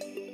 Thank you.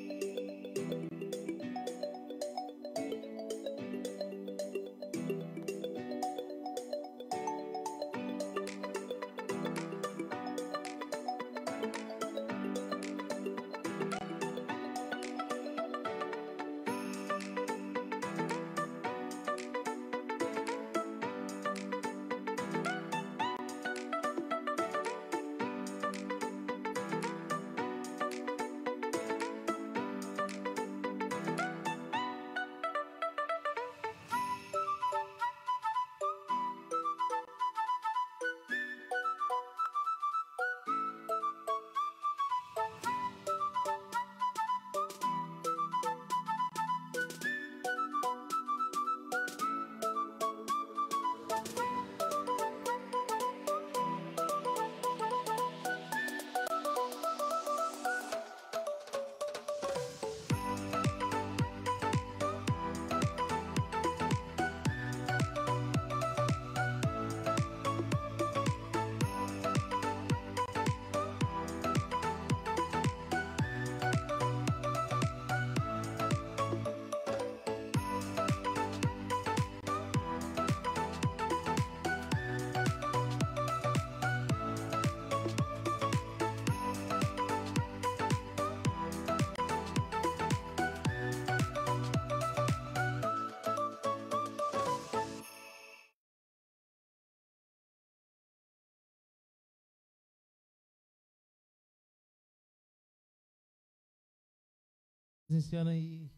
iniciando aí.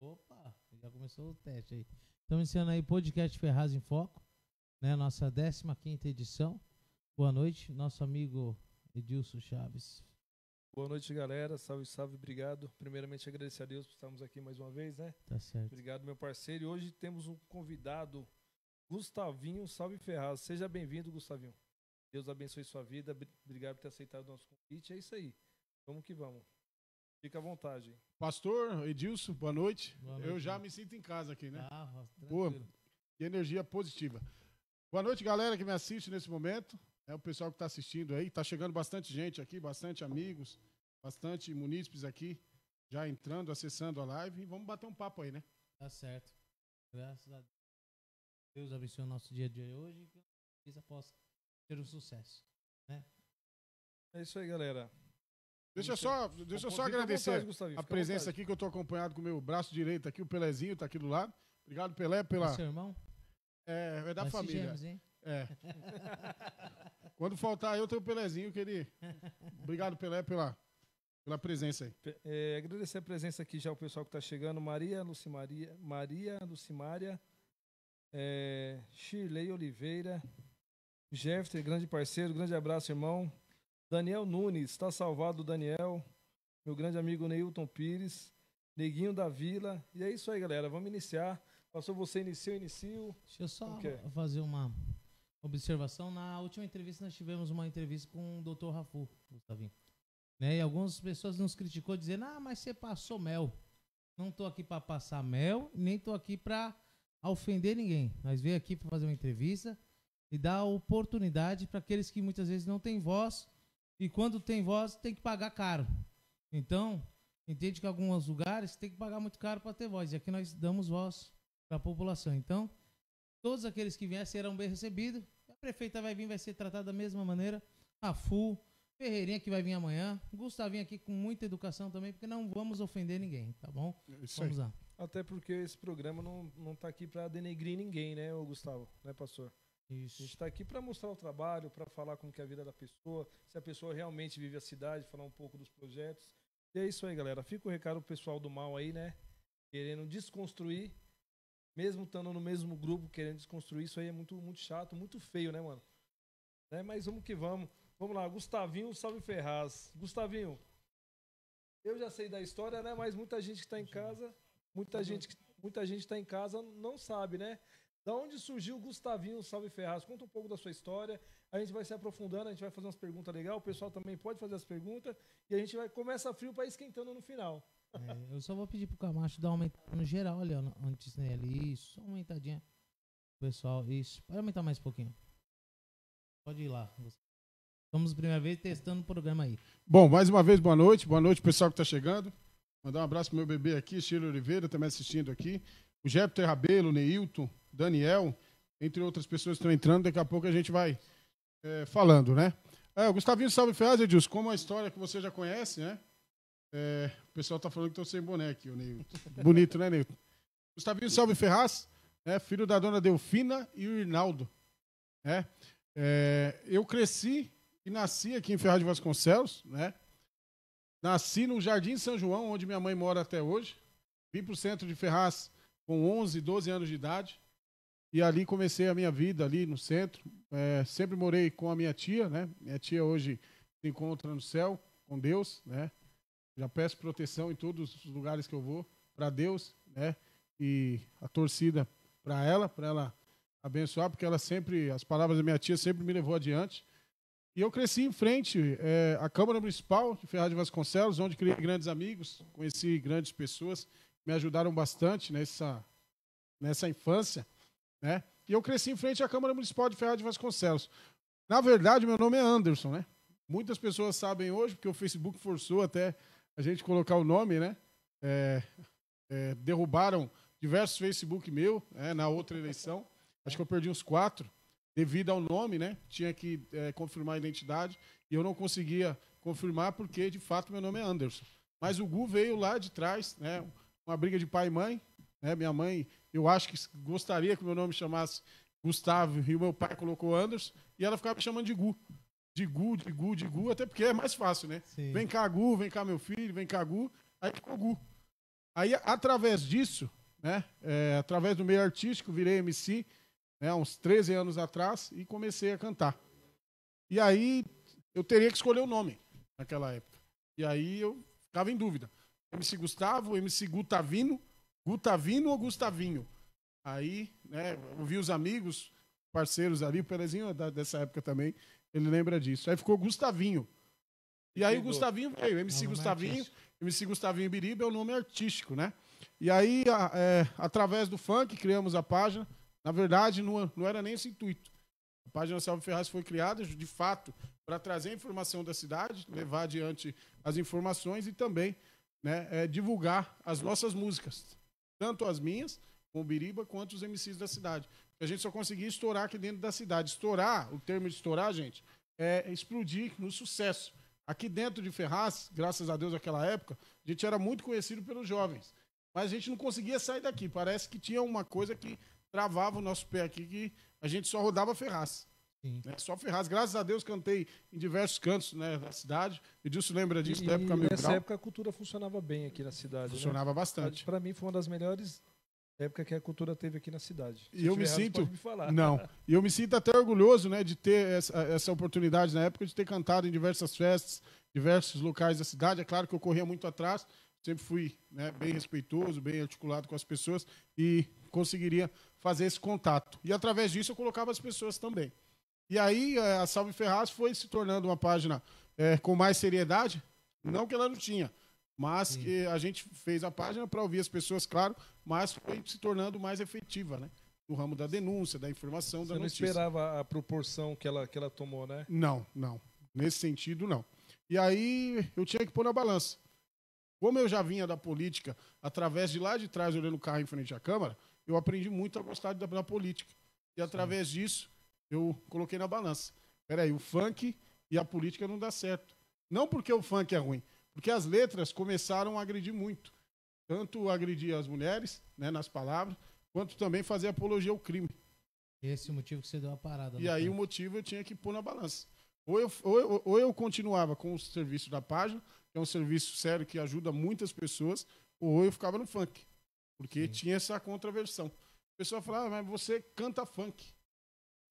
Opa, já começou o teste aí. Estamos iniciando aí podcast Ferraz em Foco, né? Nossa 15 quinta edição. Boa noite, nosso amigo Edilson Chaves. Boa noite, galera. Salve, salve, obrigado. Primeiramente, agradecer a Deus por estarmos aqui mais uma vez, né? Tá certo. Obrigado, meu parceiro. E hoje temos um convidado, Gustavinho Salve Ferraz. Seja bem-vindo, Gustavinho. Deus abençoe sua vida. Obrigado por ter aceitado o nosso convite. É isso aí. Vamos que vamos. Fica à vontade. Pastor Edilson, boa noite. boa noite. Eu já me sinto em casa aqui, né? Ah, Boa. E energia positiva. Boa noite, galera que me assiste nesse momento. É o pessoal que está assistindo aí. Está chegando bastante gente aqui, bastante amigos, bastante munícipes aqui, já entrando, acessando a live. E vamos bater um papo aí, né? Tá certo. Graças a Deus. Deus abençoe o nosso dia de hoje. Que a possa ser um sucesso, né? É isso aí, galera. Deixa eu só, deixa eu só agradecer vontade, a presença aqui, que eu estou acompanhado com o meu braço direito aqui, o Pelezinho está aqui do lado. Obrigado, Pelé, pela... É seu irmão? É, é da Nós família. Gêmeos, hein? É. Quando faltar eu, tenho o Pelezinho, que ele... Obrigado, Pelé, pela, pela presença aí. É, agradecer a presença aqui já, o pessoal que está chegando. Maria Lucimaria, Maria Lucimária, é, Shirley Oliveira, Jeffter, grande parceiro, grande abraço, irmão. Daniel Nunes, está salvado Daniel, meu grande amigo Neilton Pires, Neguinho da Vila. E é isso aí, galera. Vamos iniciar. Passou você inicia, eu inicio. Deixa eu só é? fazer uma observação. Na última entrevista nós tivemos uma entrevista com o Dr. Rafu, Gustavinho. Né? E algumas pessoas nos criticou dizendo: "Ah, mas você passou mel". Não tô aqui para passar mel, nem tô aqui para ofender ninguém. Nós veio aqui para fazer uma entrevista e dar oportunidade para aqueles que muitas vezes não têm voz e quando tem voz, tem que pagar caro. Então, entende que alguns lugares tem que pagar muito caro para ter voz. E aqui nós damos voz para a população. Então, todos aqueles que vierem serão bem recebidos. A prefeita vai vir, vai ser tratada da mesma maneira. A FU, Ferreirinha que vai vir amanhã, Gustavinho aqui com muita educação também, porque não vamos ofender ninguém, tá bom? É isso vamos aí. lá. Até porque esse programa não, não tá aqui para denegrir ninguém, né, Gustavo? Né, pastor? Isso. A gente está aqui para mostrar o trabalho, para falar como que é a vida da pessoa, se a pessoa realmente vive a cidade, falar um pouco dos projetos. E é isso aí, galera. Fica o recado pro pessoal do mal aí, né? Querendo desconstruir, mesmo estando no mesmo grupo, querendo desconstruir, isso aí é muito, muito chato, muito feio, né, mano? Né? Mas vamos que vamos. Vamos lá, Gustavinho Salve Ferraz. Gustavinho, eu já sei da história, né? Mas muita gente que está em casa, muita tá gente, muita gente está em casa não sabe, né? Da onde surgiu o Gustavinho Salve Ferraz? Conta um pouco da sua história. A gente vai se aprofundando, a gente vai fazer umas perguntas legais. O pessoal também pode fazer as perguntas. E a gente vai começa frio para esquentando no final. É, eu só vou pedir pro Camacho dar uma aumentada no geral ali, ó, antes nele. Né, isso, só uma aumentadinha. Pessoal, isso. Pode aumentar mais um pouquinho. Pode ir lá. Vamos primeira vez testando o programa aí. Bom, mais uma vez, boa noite. Boa noite, pessoal que está chegando. Mandar um abraço pro meu bebê aqui, Sheila Oliveira, também assistindo aqui o Jepter Rabelo, o Neilton, Daniel, entre outras pessoas que estão entrando. Daqui a pouco a gente vai é, falando, né? É, o Gustavinho Salve Ferraz, Edilson, como a história que você já conhece, né? É, o pessoal está falando que estou sem boné aqui, o Neilton. Bonito, né, Neilton? Gustavinho Salve Ferraz, né, filho da dona Delfina e o Irnaldo, Né? É, eu cresci e nasci aqui em Ferraz de Vasconcelos, né? Nasci no Jardim São João, onde minha mãe mora até hoje. Vim para o centro de Ferraz com 11, 12 anos de idade. E ali comecei a minha vida, ali no centro. É, sempre morei com a minha tia, né? Minha tia hoje se encontra no céu, com Deus, né? Já peço proteção em todos os lugares que eu vou, para Deus, né? E a torcida para ela, para ela abençoar, porque ela sempre, as palavras da minha tia sempre me levou adiante. E eu cresci em frente é, à Câmara Municipal de Ferraz de Vasconcelos, onde criei grandes amigos, conheci grandes pessoas me ajudaram bastante nessa, nessa infância, né? E eu cresci em frente à Câmara Municipal de Ferraz de Vasconcelos. Na verdade, meu nome é Anderson, né? Muitas pessoas sabem hoje, porque o Facebook forçou até a gente colocar o nome, né? É, é, derrubaram diversos Facebook meu né, na outra eleição. Acho que eu perdi uns quatro devido ao nome, né? Tinha que é, confirmar a identidade e eu não conseguia confirmar porque, de fato, meu nome é Anderson. Mas o Gu veio lá de trás, né? uma briga de pai e mãe. Né? Minha mãe, eu acho que gostaria que meu nome chamasse Gustavo e o meu pai colocou Anderson e ela ficava me chamando de Gu. De Gu, de Gu, de Gu, até porque é mais fácil, né? Sim. Vem cá, Gu, vem cá, meu filho, vem cá, Gu. Aí ficou Gu. Aí, através disso, né? É, através do meio artístico, virei MC, né? Uns 13 anos atrás e comecei a cantar. E aí eu teria que escolher o nome naquela época. E aí eu ficava em dúvida. MC Gustavo, MC Gutavino, Gutavino ou Gustavinho. Aí, né, ouvi os amigos, parceiros ali, o Perezinho é dessa época também, ele lembra disso. Aí ficou Gustavinho. E aí o Gustavinho veio, MC não, Gustavinho, é MC Gustavinho Ibiriba é o nome artístico, né? E aí, a, é, através do funk, criamos a página. Na verdade, não, não era nem esse intuito. A página Salve Ferraz foi criada, de fato, para trazer a informação da cidade, levar adiante as informações e também né, é, divulgar as nossas músicas, tanto as minhas, com o Biriba, quanto os MCs da cidade. A gente só conseguia estourar aqui dentro da cidade. Estourar, o termo de estourar, gente, é explodir no sucesso. Aqui dentro de Ferraz, graças a Deus naquela época, a gente era muito conhecido pelos jovens. Mas a gente não conseguia sair daqui. Parece que tinha uma coisa que travava o nosso pé aqui, que a gente só rodava Ferraz. Né? Só Ferraz, graças a Deus, cantei em diversos cantos né, da cidade. Edilson lembra disso, e, da época Nessa Grau. época a cultura funcionava bem aqui na cidade. Né? Funcionava né? bastante. Para mim foi uma das melhores épocas que a cultura teve aqui na cidade. E eu me errado, sinto. Me falar. Não. E eu me sinto até orgulhoso, né, de ter essa, essa oportunidade na época de ter cantado em diversas festas, diversos locais da cidade. É claro que eu corria muito atrás, sempre fui né, bem respeitoso, bem articulado com as pessoas e conseguiria fazer esse contato. E através disso eu colocava as pessoas também. E aí é, a Salve Ferraz foi se tornando uma página é, com mais seriedade, não que ela não tinha, mas Sim. que a gente fez a página para ouvir as pessoas, claro, mas foi se tornando mais efetiva, né? No ramo da denúncia, da informação, Você da notícia. Você não esperava a proporção que ela, que ela tomou, né? Não, não. Nesse sentido, não. E aí eu tinha que pôr na balança. Como eu já vinha da política, através de lá de trás, olhando o carro em frente à Câmara, eu aprendi muito a gostar da, da política. E através Sim. disso, eu coloquei na balança. Peraí, o funk e a política não dá certo. Não porque o funk é ruim, porque as letras começaram a agredir muito. Tanto agredir as mulheres, né, nas palavras, quanto também fazer apologia ao crime. Esse é o motivo que você deu a parada. E né, aí tempo. o motivo eu tinha que pôr na balança. Ou eu, ou, ou eu continuava com o serviço da página, que é um serviço sério que ajuda muitas pessoas, ou eu ficava no funk. Porque Sim. tinha essa contraversão. O pessoal falava, ah, mas você canta funk.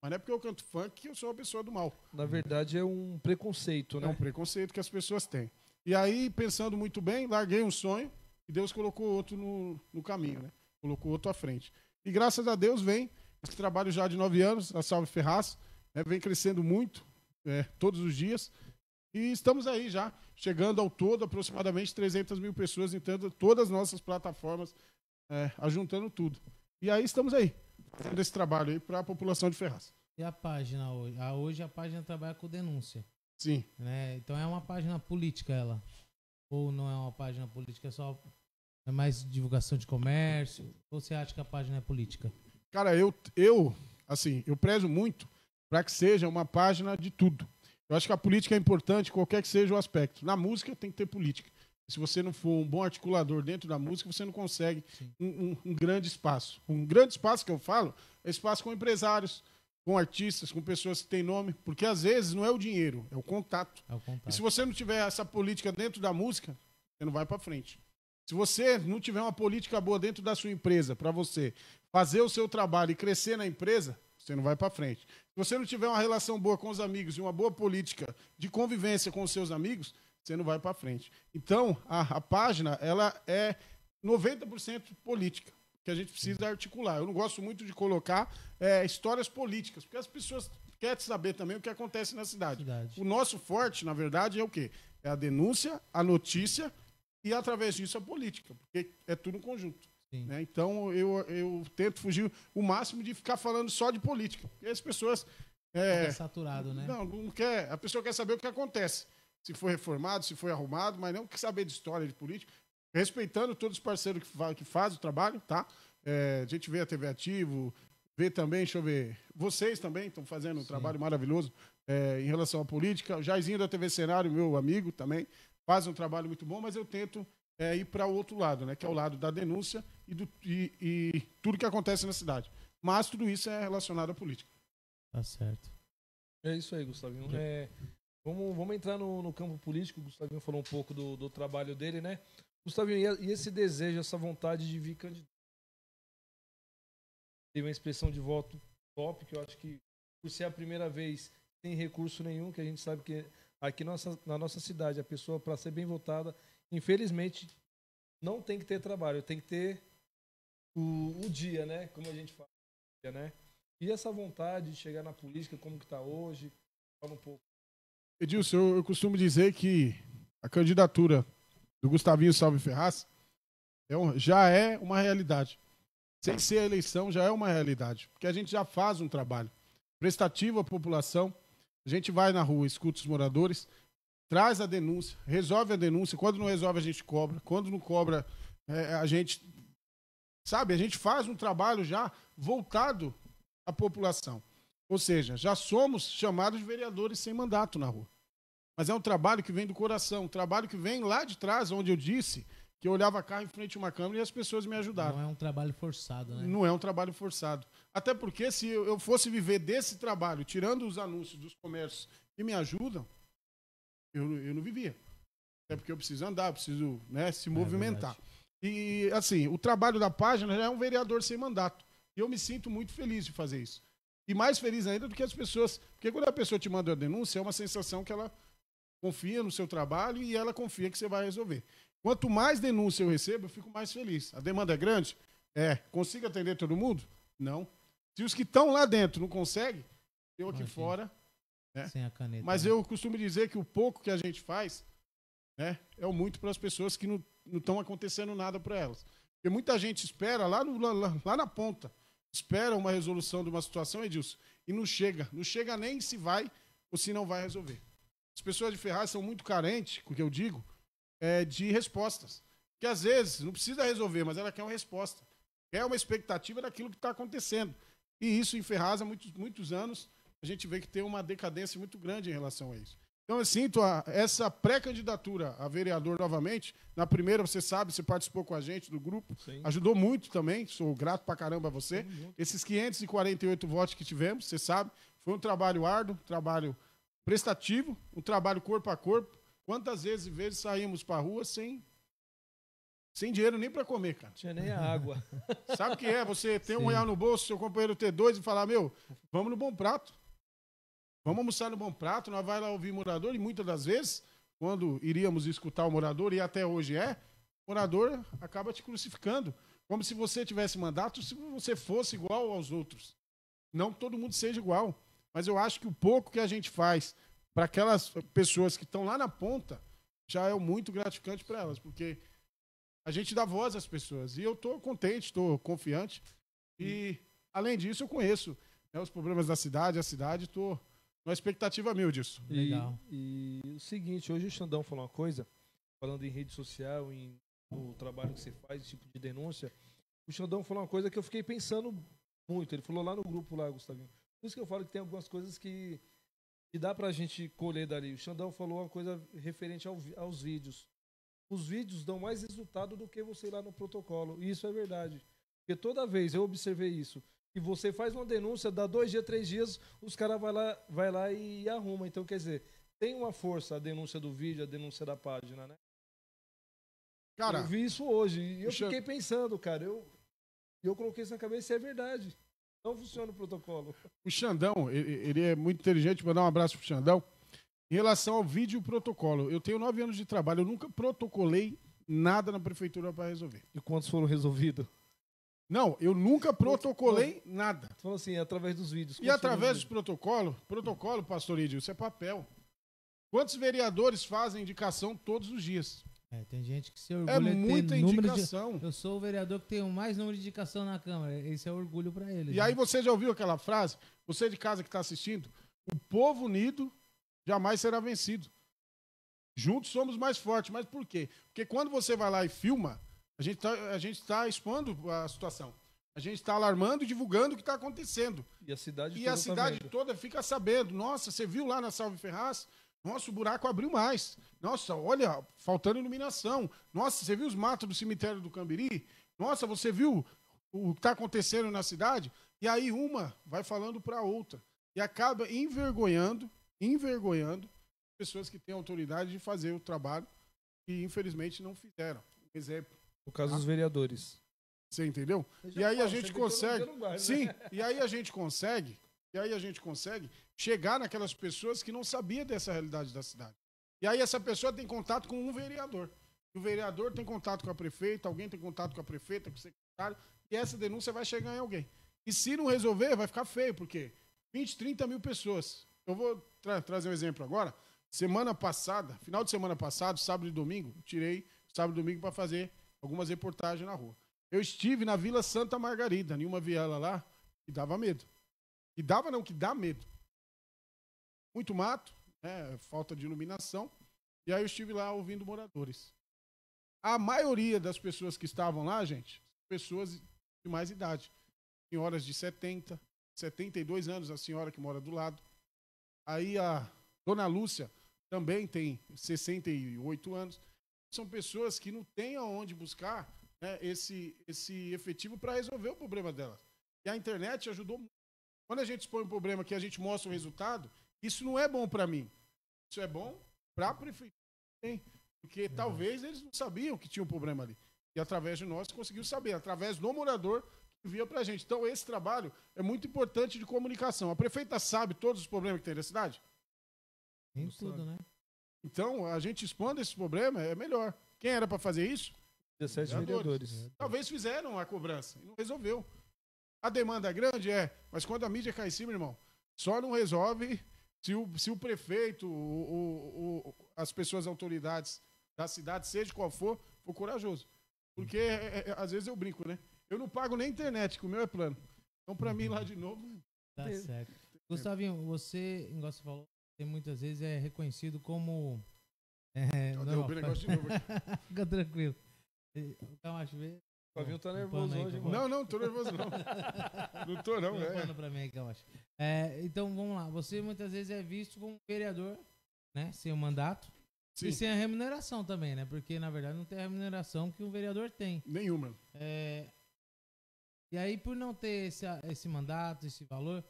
Mas não é porque eu canto funk que eu sou uma pessoa do mal. Na verdade, é um preconceito, é né? É um preconceito que as pessoas têm. E aí, pensando muito bem, larguei um sonho e Deus colocou outro no, no caminho, né? Colocou outro à frente. E graças a Deus vem esse trabalho já de nove anos, a Salve Ferraz, né? vem crescendo muito, é, todos os dias. E estamos aí já, chegando ao todo aproximadamente 300 mil pessoas em todas as nossas plataformas, é, ajuntando tudo. E aí estamos aí, desse trabalho aí para a população de Ferraz. E a página hoje? Ah, hoje a página trabalha com denúncia. Sim. Né? Então é uma página política ela. Ou não é uma página política, é só é mais divulgação de comércio? Ou você acha que a página é política? Cara, eu, eu assim, eu prezo muito para que seja uma página de tudo. Eu acho que a política é importante, qualquer que seja o aspecto. Na música tem que ter política se você não for um bom articulador dentro da música, você não consegue um, um, um, grande espaço. Um grande espaço que eu falo é espaço com empresários, com artistas, com pessoas que têm nome, porque às vezes não é o dinheiro, é o contato. É o contato. E se você não tiver essa política dentro da música, você não vai para frente. Se você não tiver uma política boa dentro da sua empresa para você fazer o seu trabalho e crescer na empresa, você não vai para frente. Se você não tiver uma relação boa com os amigos e uma boa política de convivência com os seus amigos, você não vai para frente. Então, a, a, página, ela é 90% política, que a gente precisa uhum. articular. Eu não gosto muito de colocar é, histórias políticas, porque as pessoas querem saber também o que acontece na cidade. cidade. O nosso forte, na verdade, é o quê? É a denúncia, a notícia e, através disso, a política, porque é tudo um conjunto. Né? Então, eu, eu tento fugir o máximo de ficar falando só de política, porque as pessoas... É, é saturado, né? Não, não quer. A pessoa quer saber o que acontece se foi reformado, se foi arrumado, mas não quer saber de história, de política. Respeitando todos os parceiros que, fa que fazem o trabalho, tá? É, a gente vê a TV Ativo, vê também, deixa eu ver, vocês também estão fazendo um Sim. trabalho maravilhoso é, em relação à política. O Jairzinho da TV Cenário, meu amigo também, faz um trabalho muito bom, mas eu tento é, ir para o outro lado, né? Que é o lado da denúncia e, do, e, e tudo que acontece na cidade. Mas tudo isso é relacionado à política. Tá certo. É isso aí, Gustavo. É, Vamos, vamos entrar no, no campo político. O Gustavinho falou um pouco do, do trabalho dele, né? Gustavinho, e esse desejo, essa vontade de vir candidato? Teve uma expressão de voto top, que eu acho que, por ser a primeira vez, sem recurso nenhum, que a gente sabe que aqui nossa, na nossa cidade, a pessoa, para ser bem votada, infelizmente, não tem que ter trabalho, tem que ter o, o dia, né? Como a gente fala, né? E essa vontade de chegar na política, como que está hoje? Fala um pouco. Edilson, eu, eu costumo dizer que a candidatura do Gustavinho Salve Ferraz é um, já é uma realidade. Sem ser a eleição, já é uma realidade. Porque a gente já faz um trabalho prestativo à população. A gente vai na rua, escuta os moradores, traz a denúncia, resolve a denúncia. Quando não resolve, a gente cobra. Quando não cobra, é, a gente. Sabe, a gente faz um trabalho já voltado à população. Ou seja, já somos chamados de vereadores sem mandato na rua. Mas é um trabalho que vem do coração, um trabalho que vem lá de trás, onde eu disse que eu olhava carro em frente a uma câmera e as pessoas me ajudaram. Não é um trabalho forçado, né? Não é um trabalho forçado. Até porque se eu fosse viver desse trabalho, tirando os anúncios dos comércios que me ajudam, eu, eu não vivia. Até porque eu preciso andar, eu preciso né, se é movimentar. É e, assim, o trabalho da página é um vereador sem mandato. E eu me sinto muito feliz de fazer isso. E mais feliz ainda do que as pessoas. Porque quando a pessoa te manda uma denúncia, é uma sensação que ela confia no seu trabalho e ela confia que você vai resolver. Quanto mais denúncia eu recebo, eu fico mais feliz. A demanda é grande? É. Consigo atender todo mundo? Não. Se os que estão lá dentro não conseguem, eu aqui Imagina. fora. Né? Sem a caneta. Mas né? eu costumo dizer que o pouco que a gente faz né, é o muito para as pessoas que não estão acontecendo nada para elas. Porque muita gente espera lá, no, lá, lá na ponta espera uma resolução de uma situação, é Edilson, e não chega. Não chega nem se vai ou se não vai resolver. As pessoas de Ferraz são muito carentes, com o que eu digo, é, de respostas. Que às vezes não precisa resolver, mas ela quer uma resposta. Quer uma expectativa daquilo que está acontecendo. E isso em Ferraz há muitos, muitos anos, a gente vê que tem uma decadência muito grande em relação a isso. Então, eu sinto essa pré-candidatura a vereador novamente, na primeira, você sabe, você participou com a gente do grupo, Sim. ajudou muito também, sou grato pra caramba a você. Sim, Esses 548 votos que tivemos, você sabe, foi um trabalho árduo, um trabalho prestativo, um trabalho corpo a corpo. Quantas vezes e vezes saímos pra rua sem sem dinheiro nem para comer, cara. Tinha nem água. Sabe o que é? Você ter Sim. um real no bolso, seu companheiro ter dois e falar, meu, vamos no bom prato. Vamos almoçar no Bom Prato, nós vai lá ouvir morador e muitas das vezes, quando iríamos escutar o morador, e até hoje é, o morador acaba te crucificando. Como se você tivesse mandato, se você fosse igual aos outros. Não que todo mundo seja igual, mas eu acho que o pouco que a gente faz para aquelas pessoas que estão lá na ponta já é muito gratificante para elas, porque a gente dá voz às pessoas. E eu estou contente, estou confiante. E, além disso, eu conheço né, os problemas da cidade, a cidade, estou. Tô uma é expectativa mil disso. Legal. E, e o seguinte, hoje o Xandão falou uma coisa, falando em rede social, em o trabalho que você faz, esse tipo de denúncia. O Xandão falou uma coisa que eu fiquei pensando muito. Ele falou lá no grupo, lá, Gustavinho. Por isso que eu falo que tem algumas coisas que, que dá pra gente colher dali. O Xandão falou uma coisa referente ao, aos vídeos. Os vídeos dão mais resultado do que você lá no protocolo. E isso é verdade. Porque toda vez eu observei isso e você faz uma denúncia, dá dois dias, três dias, os caras vai lá, vai lá e arruma. Então, quer dizer, tem uma força a denúncia do vídeo, a denúncia da página, né? Cara, eu vi isso hoje e eu fiquei pensando, cara, eu, eu coloquei isso na cabeça e é verdade. Não funciona o protocolo. O Xandão, ele é muito inteligente, mandar um abraço pro Xandão. Em relação ao vídeo protocolo, eu tenho nove anos de trabalho, eu nunca protocolei nada na prefeitura para resolver. E quantos foram resolvidos? Não, eu nunca protocolei nada. Você falou assim, é através dos vídeos. E através dos protocolos, protocolo, pastor Idio, isso é papel. Quantos vereadores fazem indicação todos os dias? É, tem gente que se é orgulha. É muita indicação. De, eu sou o vereador que tem o mais número de indicação na Câmara. Esse é orgulho para ele. E né? aí você já ouviu aquela frase? Você de casa que está assistindo, o povo unido jamais será vencido. Juntos somos mais fortes. Mas por quê? Porque quando você vai lá e filma, a gente está tá expondo a situação. A gente está alarmando e divulgando o que está acontecendo. E a cidade, e toda, a tá cidade tá toda fica sabendo. Nossa, você viu lá na Salve Ferraz? Nossa, o buraco abriu mais. Nossa, olha, faltando iluminação. Nossa, você viu os matos do cemitério do Cambiri? Nossa, você viu o que está acontecendo na cidade? E aí uma vai falando para a outra. E acaba envergonhando, envergonhando pessoas que têm autoridade de fazer o trabalho e infelizmente não fizeram. Um exemplo, no caso dos ah. vereadores. Você entendeu? E aí a gente consegue. Né? Sim, e aí a gente consegue. E aí a gente consegue chegar naquelas pessoas que não sabia dessa realidade da cidade. E aí essa pessoa tem contato com um vereador. O vereador tem contato com a prefeita, alguém tem contato com a prefeita, com o secretário, e essa denúncia vai chegar em alguém. E se não resolver, vai ficar feio, porque 20, 30 mil pessoas. Eu vou tra trazer um exemplo agora. Semana passada, final de semana passado, sábado e domingo, tirei sábado e domingo para fazer algumas reportagens na rua. Eu estive na Vila Santa Margarida, em uma viela lá, que dava medo. E dava não, que dá medo. Muito mato, né, falta de iluminação. E aí eu estive lá ouvindo moradores. A maioria das pessoas que estavam lá, gente, pessoas de mais idade. Senhoras de 70, 72 anos, a senhora que mora do lado. Aí a dona Lúcia também tem 68 anos são pessoas que não têm aonde buscar né, esse, esse efetivo para resolver o problema delas. E a internet ajudou muito. Quando a gente expõe um problema que a gente mostra o resultado, isso não é bom para mim. Isso é bom para a prefeitura, porque é. talvez eles não sabiam que tinha um problema ali. E através de nós conseguiu saber, através do morador que via para a gente. Então esse trabalho é muito importante de comunicação. A prefeita sabe todos os problemas que tem na cidade? Tem tudo, né? Então, a gente expondo esse problema é melhor. Quem era para fazer isso? 17 vereadores. vereadores. Talvez fizeram a cobrança e não resolveu. A demanda grande é, mas quando a mídia cai em cima, irmão, só não resolve se o, se o prefeito, o, o, as pessoas, autoridades da cidade, seja qual for, for corajoso. Porque é, é, é, às vezes eu brinco, né? Eu não pago nem internet, que o meu é plano. Então, para mim, lá de novo. Tá certo. Gustavinho, você, igual você falou, muitas vezes é reconhecido como. É, eu derrubei o negócio de novo aqui. Fica tranquilo. O Camacho vê. O tá nervoso hoje, mano. Não, não, tô nervoso não. não tô não, é. Um pra mim aí, Camacho. É, então vamos lá. Você muitas vezes é visto como vereador, né? Sem o mandato. Sim. E sem a remuneração também, né? Porque, na verdade, não tem a remuneração que um vereador tem. Nenhuma. É, e aí, por não ter esse, esse mandato, esse valor,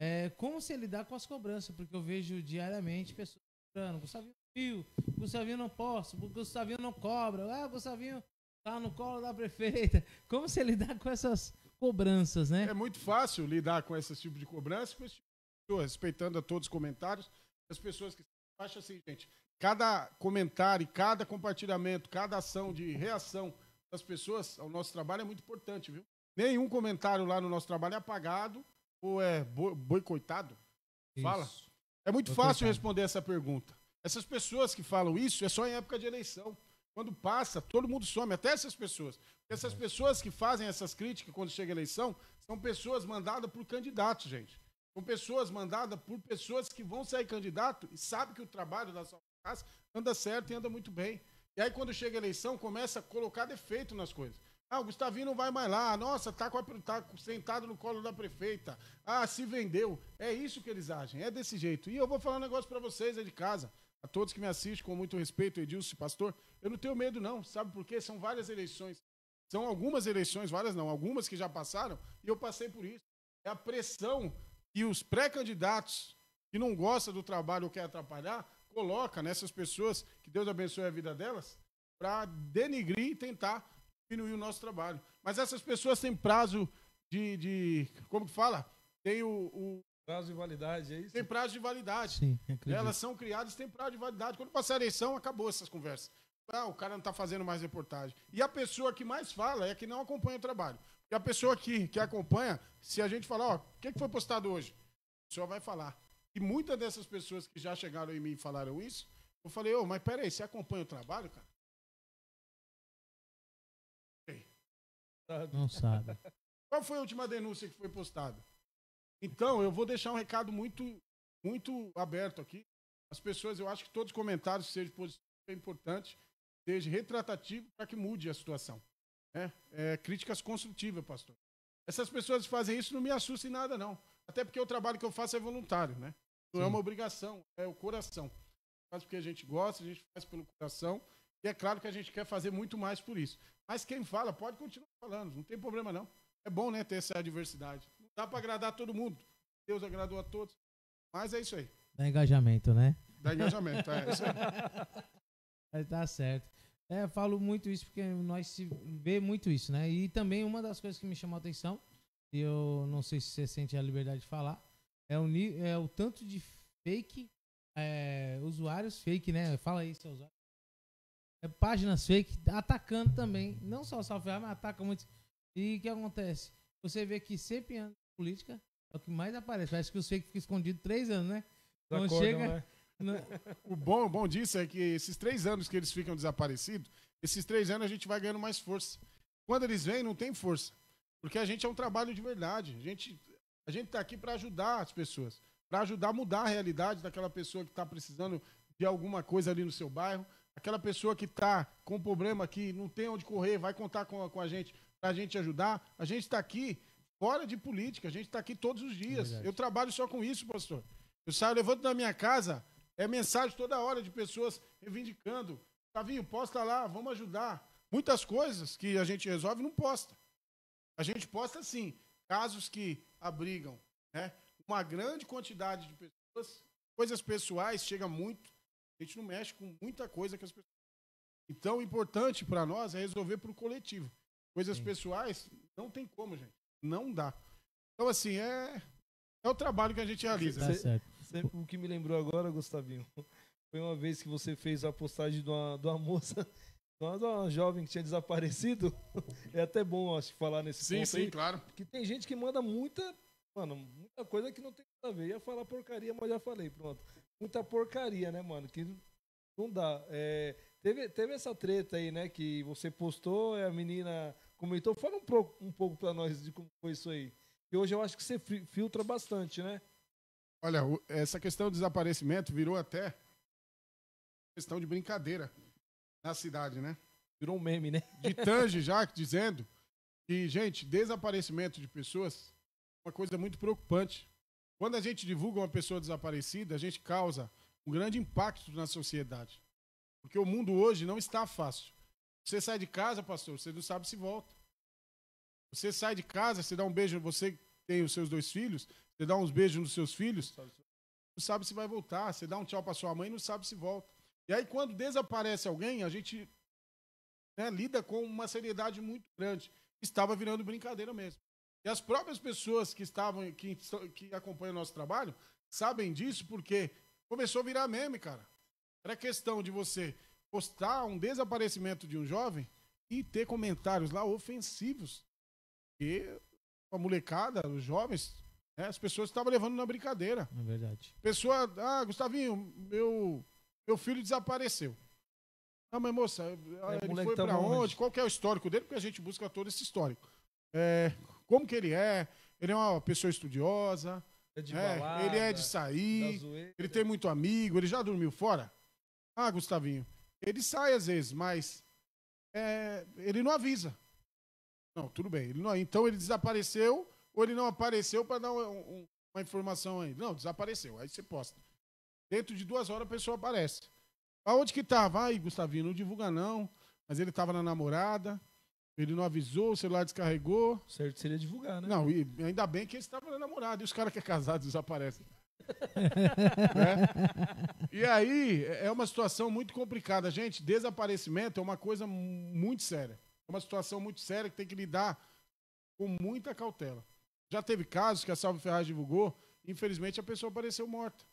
é, como você lidar com as cobranças? Porque eu vejo diariamente pessoas cobrando. Gustavinho tá viu, Gustavinho tá não posso, Gustavinho tá não cobra. Ah, é, Gustavinho tá no colo da prefeita. Como você lidar com essas cobranças, né? É muito fácil lidar com esse tipo de cobrança, com esse tipo de pessoa, respeitando a todos os comentários. As pessoas que acham assim, gente, cada comentário, cada compartilhamento, cada ação de reação das pessoas ao nosso trabalho é muito importante, viu? Nenhum comentário lá no nosso trabalho é apagado ou é boicotado? Fala. É muito fácil responder essa pergunta. Essas pessoas que falam isso é só em época de eleição. Quando passa, todo mundo some, até essas pessoas. Essas uhum. pessoas que fazem essas críticas quando chega a eleição são pessoas mandadas por candidatos, gente. São pessoas mandadas por pessoas que vão sair candidato e sabem que o trabalho da sua casa anda certo e anda muito bem. E aí, quando chega a eleição, começa a colocar defeito nas coisas. Ah, o Gustavinho não vai mais lá. Nossa, tá, com a, tá sentado no colo da prefeita. Ah, se vendeu. É isso que eles agem, é desse jeito. E eu vou falar um negócio para vocês aí de casa. A todos que me assistem, com muito respeito, Edilson, pastor, eu não tenho medo, não. Sabe por quê? São várias eleições. São algumas eleições, várias não, algumas que já passaram, e eu passei por isso. É a pressão que os pré-candidatos que não gostam do trabalho ou quer atrapalhar, coloca nessas pessoas, que Deus abençoe a vida delas, para denigrir e tentar diminuir o nosso trabalho. Mas essas pessoas têm prazo de. de como que fala? Tem o, o. Prazo de validade, é isso? Tem prazo de validade. Sim, Elas são criadas, tem prazo de validade. Quando passar a eleição, acabou essas conversas. Ah, o cara não está fazendo mais reportagem. E a pessoa que mais fala é a que não acompanha o trabalho. E a pessoa que, que acompanha, se a gente falar, ó, o que, que foi postado hoje? A pessoa vai falar. E muitas dessas pessoas que já chegaram em mim e falaram isso, eu falei, ô, mas peraí, você acompanha o trabalho, cara? Não sabe. Qual foi a última denúncia que foi postada? Então, eu vou deixar um recado muito, muito aberto aqui. As pessoas, eu acho que todos os comentários, seja positivo, é importante, seja retratativo, para que mude a situação. Né? É, críticas construtivas, pastor. Essas pessoas fazem isso não me assustam em nada, não. Até porque o trabalho que eu faço é voluntário, né? Não é Sim. é uma obrigação, é o coração. Faz porque a gente gosta, a gente faz pelo coração. E é claro que a gente quer fazer muito mais por isso. Mas quem fala pode continuar falando, não tem problema não. É bom né, ter essa diversidade. Não dá para agradar todo mundo. Deus agradou a todos. Mas é isso aí. Dá engajamento, né? Dá engajamento, é, é isso aí. tá certo. É, falo muito isso porque nós se vê muito isso, né? E também uma das coisas que me chamou a atenção, e eu não sei se você sente a liberdade de falar, é o, é o tanto de fake, é, usuários fake, né? Fala aí, seu usuário. É páginas fake atacando também, não só o software, mas atacam muito. E o que acontece? Você vê que sempre anda política, é o que mais aparece. Parece que os fake ficam escondidos três anos, né? Não Acordam, chega. Né? Não... Né? O bom, bom disso é que esses três anos que eles ficam desaparecidos, esses três anos a gente vai ganhando mais força. Quando eles vêm, não tem força. Porque a gente é um trabalho de verdade. A gente a gente está aqui para ajudar as pessoas, para ajudar a mudar a realidade daquela pessoa que está precisando de alguma coisa ali no seu bairro, aquela pessoa que está com problema que não tem onde correr, vai contar com, com a gente para a gente ajudar. A gente está aqui fora de política, a gente está aqui todos os dias. É eu trabalho só com isso, pastor. Eu saio, levanto da minha casa, é mensagem toda hora de pessoas reivindicando. Tavinho, posta lá, vamos ajudar. Muitas coisas que a gente resolve não posta. A gente posta sim, casos que abrigam né? uma grande quantidade de pessoas, coisas pessoais, chega muito a gente não mexe com muita coisa que as pessoas. Então, o importante para nós é resolver para o coletivo. Coisas Sim. pessoais, não tem como, gente. Não dá. Então, assim, é, é o trabalho que a gente realiza. Tá certo. Você, o que me lembrou agora, Gustavinho, foi uma vez que você fez a postagem de uma, de uma moça nós, uma jovem que tinha desaparecido, é até bom, acho, falar nesse sim, ponto Sim, sim, claro. Que tem gente que manda muita, mano, muita coisa que não tem nada a ver. Ia falar porcaria, mas já falei, pronto muita porcaria, né, mano? Que não dá. É, teve, teve essa treta aí, né? Que você postou e a menina comentou. Fala um, pro, um pouco pra nós de como foi isso aí. E hoje eu acho que você filtra bastante, né? Olha, essa questão do desaparecimento virou até questão de brincadeira na cidade, né? Virou um meme, né? De Tange já dizendo que, gente, desaparecimento de pessoas é uma coisa muito preocupante. Quando a gente divulga uma pessoa desaparecida, a gente causa um grande impacto na sociedade. Porque o mundo hoje não está fácil. Você sai de casa, pastor, você não sabe se volta. Você sai de casa, você dá um beijo, você tem os seus dois filhos, você dá uns beijos nos seus filhos, não sabe se vai voltar. Você dá um tchau para sua mãe, não sabe se volta. E aí, quando desaparece alguém, a gente né, lida com uma seriedade muito grande. Estava virando brincadeira mesmo. E as próprias pessoas que estavam, que, que acompanham o nosso trabalho, sabem disso porque começou a virar meme, cara. Era questão de você postar um desaparecimento de um jovem e ter comentários lá ofensivos. E a molecada, os jovens, né, as pessoas estavam levando na brincadeira. É verdade. Pessoa, ah, Gustavinho, meu, meu filho desapareceu. Ah, mas moça, é, ele foi tá pra onde? Qual é o histórico dele? Porque a gente busca todo esse histórico. É, como que ele é. Ele é uma pessoa estudiosa. É de é, balada, Ele é de sair. Ele tem muito amigo. Ele já dormiu fora? Ah, Gustavinho. Ele sai às vezes, mas é, ele não avisa. Não, tudo bem. Ele não, então ele desapareceu ou ele não apareceu para dar um, um, uma informação aí. Não, desapareceu. Aí você posta. Dentro de duas horas a pessoa aparece. Aonde que tava? Aí, Gustavinho, não divulga não. Mas ele estava na namorada. Ele não avisou, o celular descarregou. certo seria divulgar, né? Não, e ainda bem que ele tá estava namorado. E os caras que é casado desaparecem. É. E aí é uma situação muito complicada. Gente, desaparecimento é uma coisa muito séria. É uma situação muito séria que tem que lidar com muita cautela. Já teve casos que a Salve Ferraz divulgou, infelizmente a pessoa apareceu morta.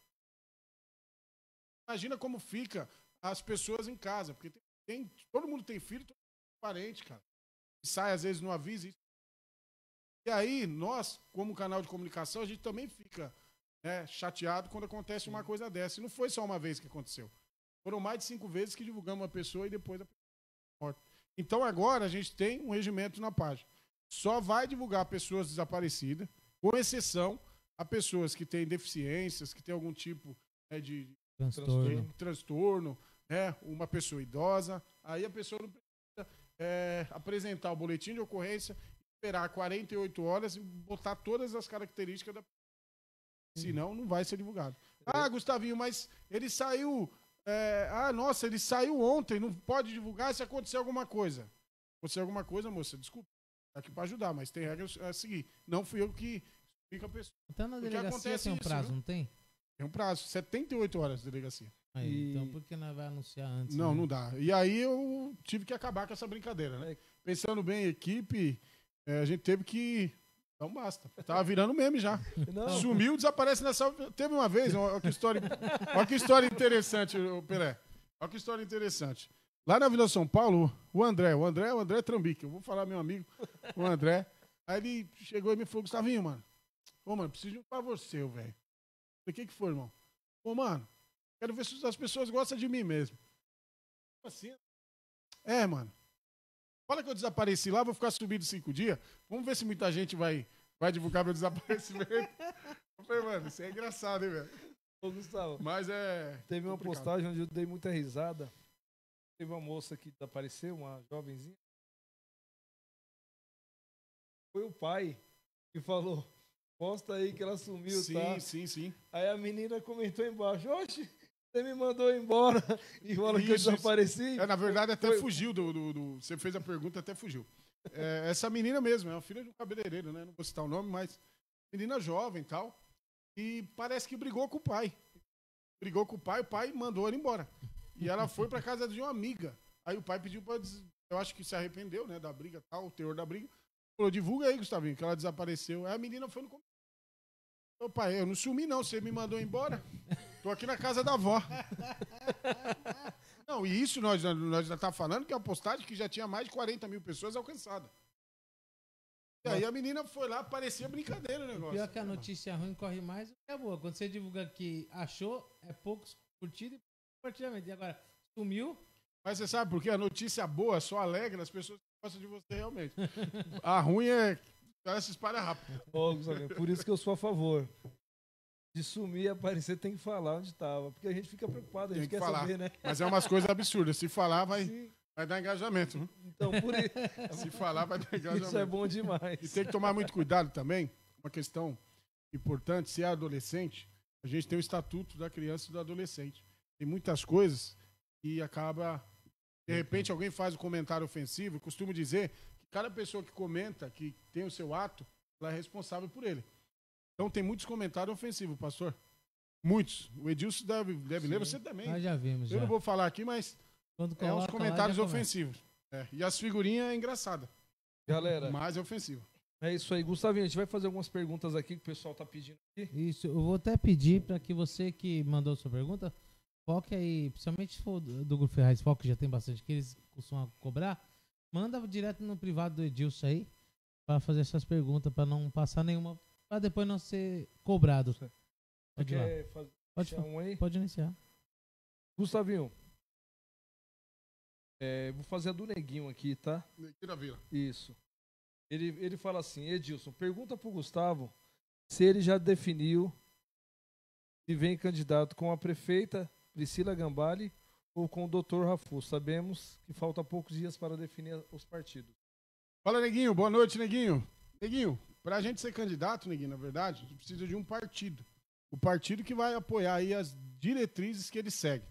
Imagina como fica as pessoas em casa, porque tem, tem todo mundo tem filho, todo mundo tem parente, cara sai às vezes não avisa. E aí, nós, como canal de comunicação, a gente também fica né, chateado quando acontece uma coisa dessa. E não foi só uma vez que aconteceu. Foram mais de cinco vezes que divulgamos uma pessoa e depois a pessoa morta. Então agora a gente tem um regimento na página. Só vai divulgar pessoas desaparecidas, com exceção a pessoas que têm deficiências, que têm algum tipo né, de transtorno, transtorno né, uma pessoa idosa. Aí a pessoa não precisa é, apresentar o boletim de ocorrência, esperar 48 horas e botar todas as características da. Uhum. Senão, não vai ser divulgado. Ah, Gustavinho, mas ele saiu. É... ah, nossa, ele saiu ontem, não pode divulgar se acontecer alguma coisa. acontecer alguma coisa, moça, desculpa. Tá aqui para ajudar, mas tem regras a seguir. Não fui eu que explica a pessoa. Então na delegacia tem um prazo, isso, não tem? Tem um prazo, 78 horas de delegacia. Aí, e... Então por que não vai anunciar antes? Não, né? não dá. E aí eu tive que acabar com essa brincadeira, né? Pensando bem, equipe, é, a gente teve que. Então basta. Tava tá virando meme já. Não. Sumiu, desaparece nessa. Teve uma vez, olha que história. Olha que história interessante, Pelé. Olha que história interessante. Lá na Vila São Paulo, o André, o André, o André Trambique, eu vou falar meu amigo, o André. Aí ele chegou e me falou, Gustavinho, mano. Ô, mano, preciso de um favor seu, velho. Falei, o que que foi, irmão? Ô, mano, Quero ver se as pessoas gostam de mim mesmo. Assim? É, mano. Fala que eu desapareci lá, vou ficar subindo cinco dias. Vamos ver se muita gente vai, vai divulgar meu desaparecimento. eu falei, mano, isso é engraçado, hein, velho? Ô, Gustavo. Mas é. Teve uma complicado. postagem onde eu dei muita risada. Teve uma moça que desapareceu, uma jovenzinha. Foi o pai que falou: posta aí que ela sumiu, sim, tá? Sim, sim, sim. Aí a menina comentou embaixo: Oxe, você me mandou embora e fala que eu desapareci. É, na verdade, até Foi... fugiu. Do, do, do, Você fez a pergunta, até fugiu. É, essa menina mesmo, é uma filha de um cabeleireiro, né? Não vou citar o nome, mas menina jovem e tal. E parece que brigou com o pai. Brigou com o pai, o pai mandou ela embora. E ela foi para casa de uma amiga. Aí o pai pediu para. Des... Eu acho que se arrependeu, né? Da briga tal, o teor da briga. Falou: divulga aí, Gustavinho, que ela desapareceu. Aí a menina foi no. Ô pai, eu não sumi, não. Você me mandou embora. Tô aqui na casa da avó. Não, e isso nós, nós já tá falando que é uma postagem que já tinha mais de 40 mil pessoas alcançada. E aí a menina foi lá, parecia brincadeira o negócio. Pior que a notícia ruim corre mais do que a boa. Quando você divulga que achou, é poucos curtidos e compartilhamentos. E agora, sumiu. Mas você sabe por quê? A notícia boa só alegra as pessoas que gostam de você realmente. a ruim é. parece espalha rápido. por isso que eu sou a favor de sumir e aparecer, tem que falar onde estava. Porque a gente fica preocupado, a gente que quer falar. saber, né? Mas é umas coisas absurdas. Se falar, vai, vai dar engajamento. Né? Então, por isso. Se falar, vai dar engajamento. Isso é bom demais. E tem que tomar muito cuidado também. Uma questão importante: se é adolescente, a gente tem o estatuto da criança e do adolescente. Tem muitas coisas que acaba. De repente, alguém faz um comentário ofensivo. Eu costumo dizer que cada pessoa que comenta, que tem o seu ato, ela é responsável por ele. Então tem muitos comentários ofensivos, pastor. Muitos. O Edilson deve, deve ler, você também. Nós já vimos. Eu já. não vou falar aqui, mas Quando coloca, é uns comentários lá, ofensivos. É. E as figurinhas é engraçada. Galera. Mas é ofensivo. É isso aí. Gustavinho, a gente vai fazer algumas perguntas aqui que o pessoal tá pedindo aqui. Isso, eu vou até pedir para que você que mandou sua pergunta, foque aí, principalmente se for do, Grupo Ferraz, foque já tem bastante, que eles costumam cobrar. Manda direto no privado do Edilson aí, para fazer essas perguntas, para não passar nenhuma Pra depois não ser cobrado. Pode lá. Fazer pode, iniciar um aí? pode iniciar. Gustavinho. É, vou fazer a do Neguinho aqui, tá? Neguinho da Vila. Isso. Ele, ele fala assim, Edilson, pergunta pro Gustavo se ele já definiu se vem candidato com a prefeita Priscila Gambale ou com o doutor Rafu. Sabemos que falta poucos dias para definir os partidos. Fala, Neguinho. Boa noite, Neguinho. Neguinho, para a gente ser candidato, Neguinho, na verdade, a gente precisa de um partido. O partido que vai apoiar aí as diretrizes que ele segue.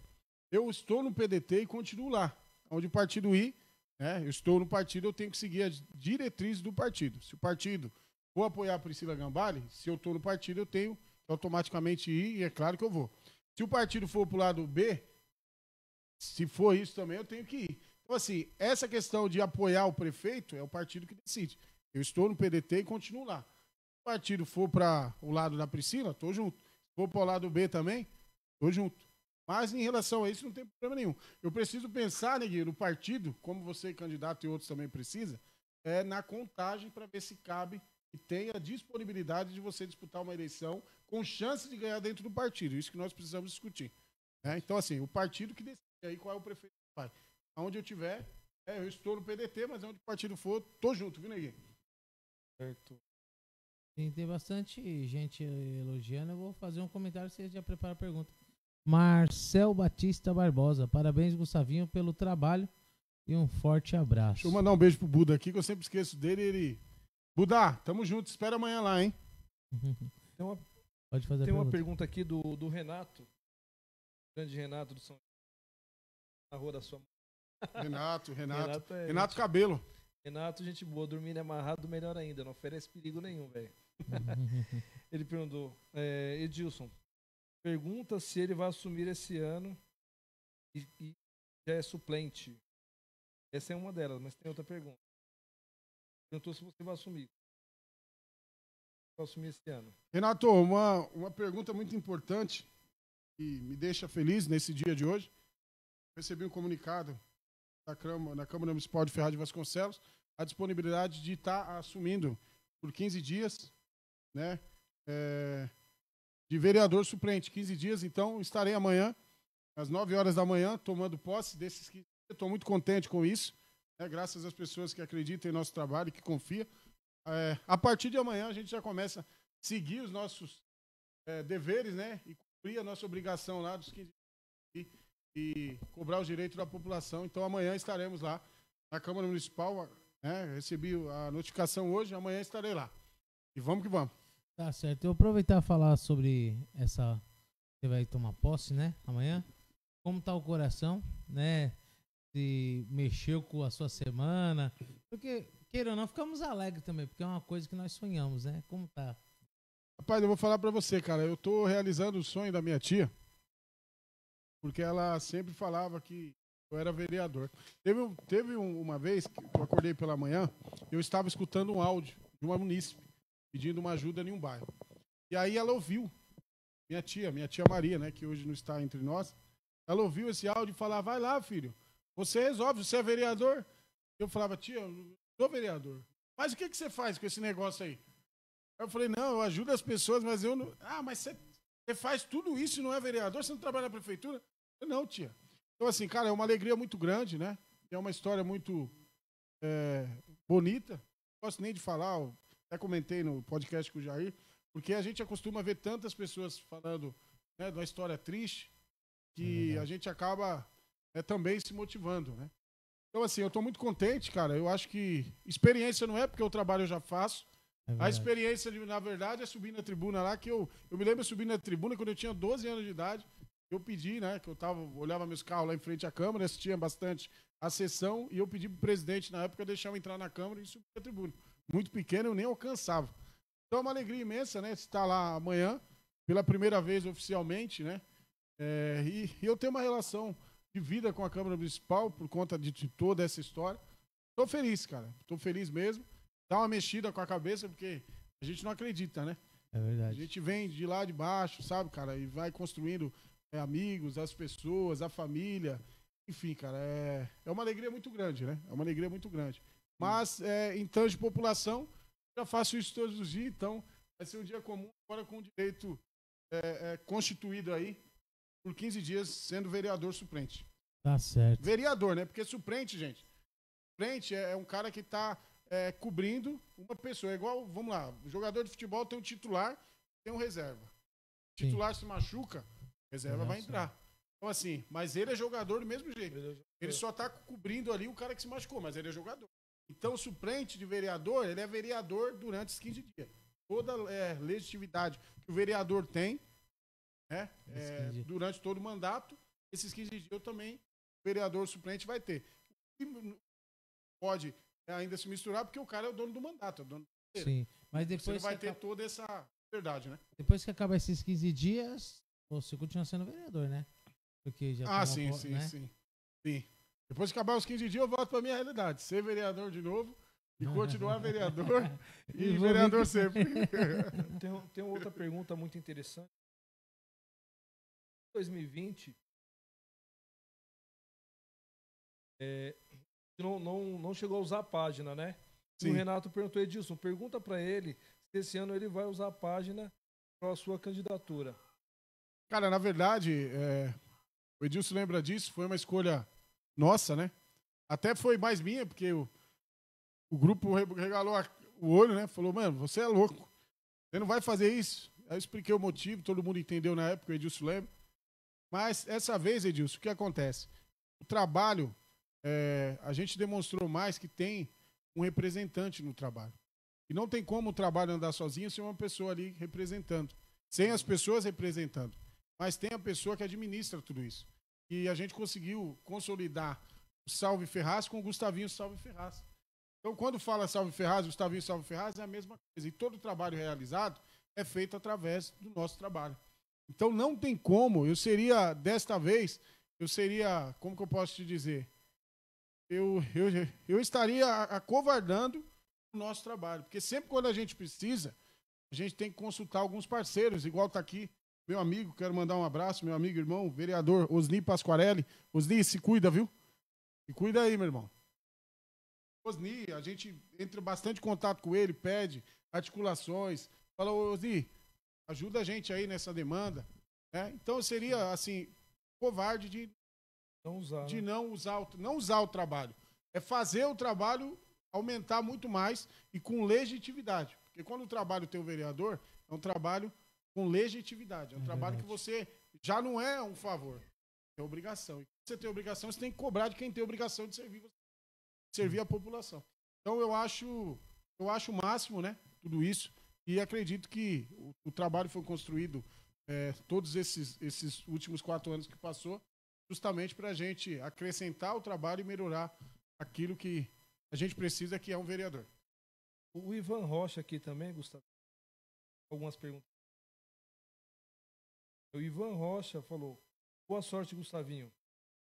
Eu estou no PDT e continuo lá. Onde o partido ir, né, eu estou no partido, eu tenho que seguir as diretrizes do partido. Se o partido for apoiar a Priscila Gambale, se eu estou no partido, eu tenho que automaticamente ir, e é claro que eu vou. Se o partido for para o lado B, se for isso também, eu tenho que ir. Então, assim, essa questão de apoiar o prefeito é o partido que decide. Eu estou no PDT e continuo lá. Se o partido for para o lado da Priscila, estou junto. Se for para o lado B também, estou junto. Mas em relação a isso não tem problema nenhum. Eu preciso pensar, Neguinho, no partido, como você candidato e outros também precisa, é na contagem para ver se cabe e tem a disponibilidade de você disputar uma eleição com chance de ganhar dentro do partido. Isso que nós precisamos discutir. É, então, assim, o partido que decide aí qual é o prefeito que vai. Onde eu tiver, é, eu estou no PDT, mas onde o partido for, tô junto, viu, Neguinho? Certo. Tem, tem bastante gente elogiando. Eu vou fazer um comentário, você já prepara a pergunta. Marcel Batista Barbosa. Parabéns, Gustavinho, pelo trabalho e um forte abraço. Deixa eu mandar um beijo pro Buda aqui, que eu sempre esqueço dele. Ele... Buda, tamo junto, espera amanhã lá, hein? tem uma, Pode fazer tem uma pergunta aqui do, do Renato, grande Renato do São na rua da sua Renato, Renato. Renato, é Renato Cabelo. Renato, gente boa, dormindo amarrado, melhor ainda, não oferece perigo nenhum, velho. ele perguntou, é, Edilson, pergunta se ele vai assumir esse ano e, e, já é suplente. Essa é uma delas, mas tem outra pergunta. Perguntou se você vai assumir. Vai assumir esse ano. Renato, uma, uma pergunta muito importante que me deixa feliz nesse dia de hoje. Recebi um comunicado da Câmara, na Câmara Municipal de Ferrari de Vasconcelos a disponibilidade de estar tá assumindo por 15 dias, né, é, de vereador suplente, 15 dias. Então, estarei amanhã, às 9 horas da manhã, tomando posse desses 15 dias. Estou muito contente com isso, né, graças às pessoas que acreditam em nosso trabalho e que confiam. É, a partir de amanhã, a gente já começa a seguir os nossos é, deveres né, e cumprir a nossa obrigação lá dos 15 dias e cobrar os direitos da população. Então amanhã estaremos lá na Câmara Municipal. Né? Recebi a notificação hoje, amanhã estarei lá. E vamos que vamos. Tá certo. Eu aproveitar e falar sobre essa. Você vai tomar posse, né? Amanhã. Como tá o coração, né? Se mexeu com a sua semana. Porque, queira ou não, ficamos alegres também, porque é uma coisa que nós sonhamos, né? Como tá? Rapaz, eu vou falar para você, cara. Eu tô realizando o sonho da minha tia porque ela sempre falava que eu era vereador. Teve, teve uma vez que eu acordei pela manhã, eu estava escutando um áudio de uma munícipe pedindo uma ajuda em um bairro. E aí ela ouviu, minha tia, minha tia Maria, né, que hoje não está entre nós, ela ouviu esse áudio e falou: vai lá, filho, você resolve, você é vereador. Eu falava: tia, eu sou vereador. Mas o que, que você faz com esse negócio aí? Eu falei: não, eu ajudo as pessoas, mas eu não. Ah, mas você, você faz tudo isso e não é vereador? Você não trabalha na prefeitura? Não, tia. Então, assim, cara, é uma alegria muito grande, né? É uma história muito é, bonita. Não gosto nem de falar, até comentei no podcast com o Jair, porque a gente acostuma ver tantas pessoas falando né, de uma história triste que é a gente acaba né, também se motivando, né? Então, assim, eu estou muito contente, cara. Eu acho que experiência não é porque o trabalho eu já faço. É a experiência, na verdade, é subir na tribuna lá, que eu, eu me lembro subir na tribuna quando eu tinha 12 anos de idade eu pedi, né, que eu tava, olhava meus carros lá em frente à Câmara, assistia bastante a sessão, e eu pedi para o presidente, na época, deixar eu entrar na Câmara e subir a tribuna. Muito pequeno, eu nem alcançava. Então é uma alegria imensa, né, estar lá amanhã, pela primeira vez oficialmente, né, é, e, e, eu tenho uma relação de vida com a Câmara Municipal por conta de, de toda essa história. Estou feliz, cara, estou feliz mesmo. Dá uma mexida com a cabeça, porque a gente não acredita, né? É verdade. A gente vem de lá de baixo, sabe, cara, e vai construindo é, amigos, as pessoas, a família. Enfim, cara, é, é uma alegria muito grande, né? É uma alegria muito grande. Mas, é, em tanto de população, já faço isso todos os dias, então vai ser um dia comum, agora com o direito é, é, constituído aí por 15 dias sendo vereador suplente. Tá certo. Vereador, né? Porque suplente, gente, suplente é, é um cara que está é, cobrindo uma pessoa. É igual, vamos lá, jogador de futebol tem um titular, tem um reserva. O titular se machuca, Reserva vai entrar. Então, assim, mas ele é jogador do mesmo jeito. Ele é só está cobrindo ali o cara que se machucou, mas ele é jogador. Então, o suplente de vereador, ele é vereador durante os 15 dias. Toda é, legitimidade que o vereador tem, né, é, durante todo o mandato, esses 15 dias também o vereador suplente vai ter. E pode é, ainda se misturar, porque o cara é o dono do mandato, é o dono do Sim, mas depois. Você vai ter acaba... toda essa verdade, né? Depois que acabar esses 15 dias, você continua sendo vereador, né? Porque já ah, sim, uma... sim, né? sim, sim. Depois de acabar os 15 dias, eu volto pra minha realidade. Ser vereador de novo e continuar vereador e vereador sempre. tem, tem outra pergunta muito interessante. 2020, é, não, não, não chegou a usar a página, né? Sim. O Renato perguntou, Edilson, pergunta para ele se esse ano ele vai usar a página para a sua candidatura. Cara, na verdade, é, o Edilson lembra disso, foi uma escolha nossa, né? Até foi mais minha, porque o, o grupo regalou a, o olho, né? Falou, mano, você é louco. Você não vai fazer isso. Aí eu expliquei o motivo, todo mundo entendeu na época, o Edilson lembra. Mas essa vez, Edilson, o que acontece? O trabalho, é, a gente demonstrou mais que tem um representante no trabalho. E não tem como o trabalho andar sozinho sem uma pessoa ali representando, sem as pessoas representando mas tem a pessoa que administra tudo isso. E a gente conseguiu consolidar o Salve Ferraz com o Gustavinho Salve Ferraz. Então, quando fala Salve Ferraz, Gustavinho Salve Ferraz, é a mesma coisa. E todo o trabalho realizado é feito através do nosso trabalho. Então, não tem como. Eu seria, desta vez, eu seria, como que eu posso te dizer? Eu, eu, eu estaria acovardando o nosso trabalho. Porque sempre quando a gente precisa, a gente tem que consultar alguns parceiros, igual está aqui meu amigo, quero mandar um abraço, meu amigo, irmão, vereador Osni Pasquarelli. Osni, se cuida, viu? Se cuida aí, meu irmão. Osni, a gente entra bastante contato com ele, pede articulações. Fala, Osni, ajuda a gente aí nessa demanda. Né? Então seria, assim, covarde de não usar, de né? não usar, o, não usar o trabalho. É fazer o trabalho aumentar muito mais e com legitimidade. Porque quando o trabalho tem o vereador, é um trabalho com legitimidade. É um é trabalho verdade. que você já não é um favor, é obrigação. E quando você tem obrigação, você tem que cobrar de quem tem obrigação de servir, servir a população. Então eu acho, eu acho o máximo, né? Tudo isso. E acredito que o, o trabalho foi construído é, todos esses, esses últimos quatro anos que passou, justamente para a gente acrescentar o trabalho e melhorar aquilo que a gente precisa, que é um vereador. O Ivan Rocha aqui também, Gustavo. Algumas perguntas o Ivan Rocha falou: Boa sorte, Gustavinho.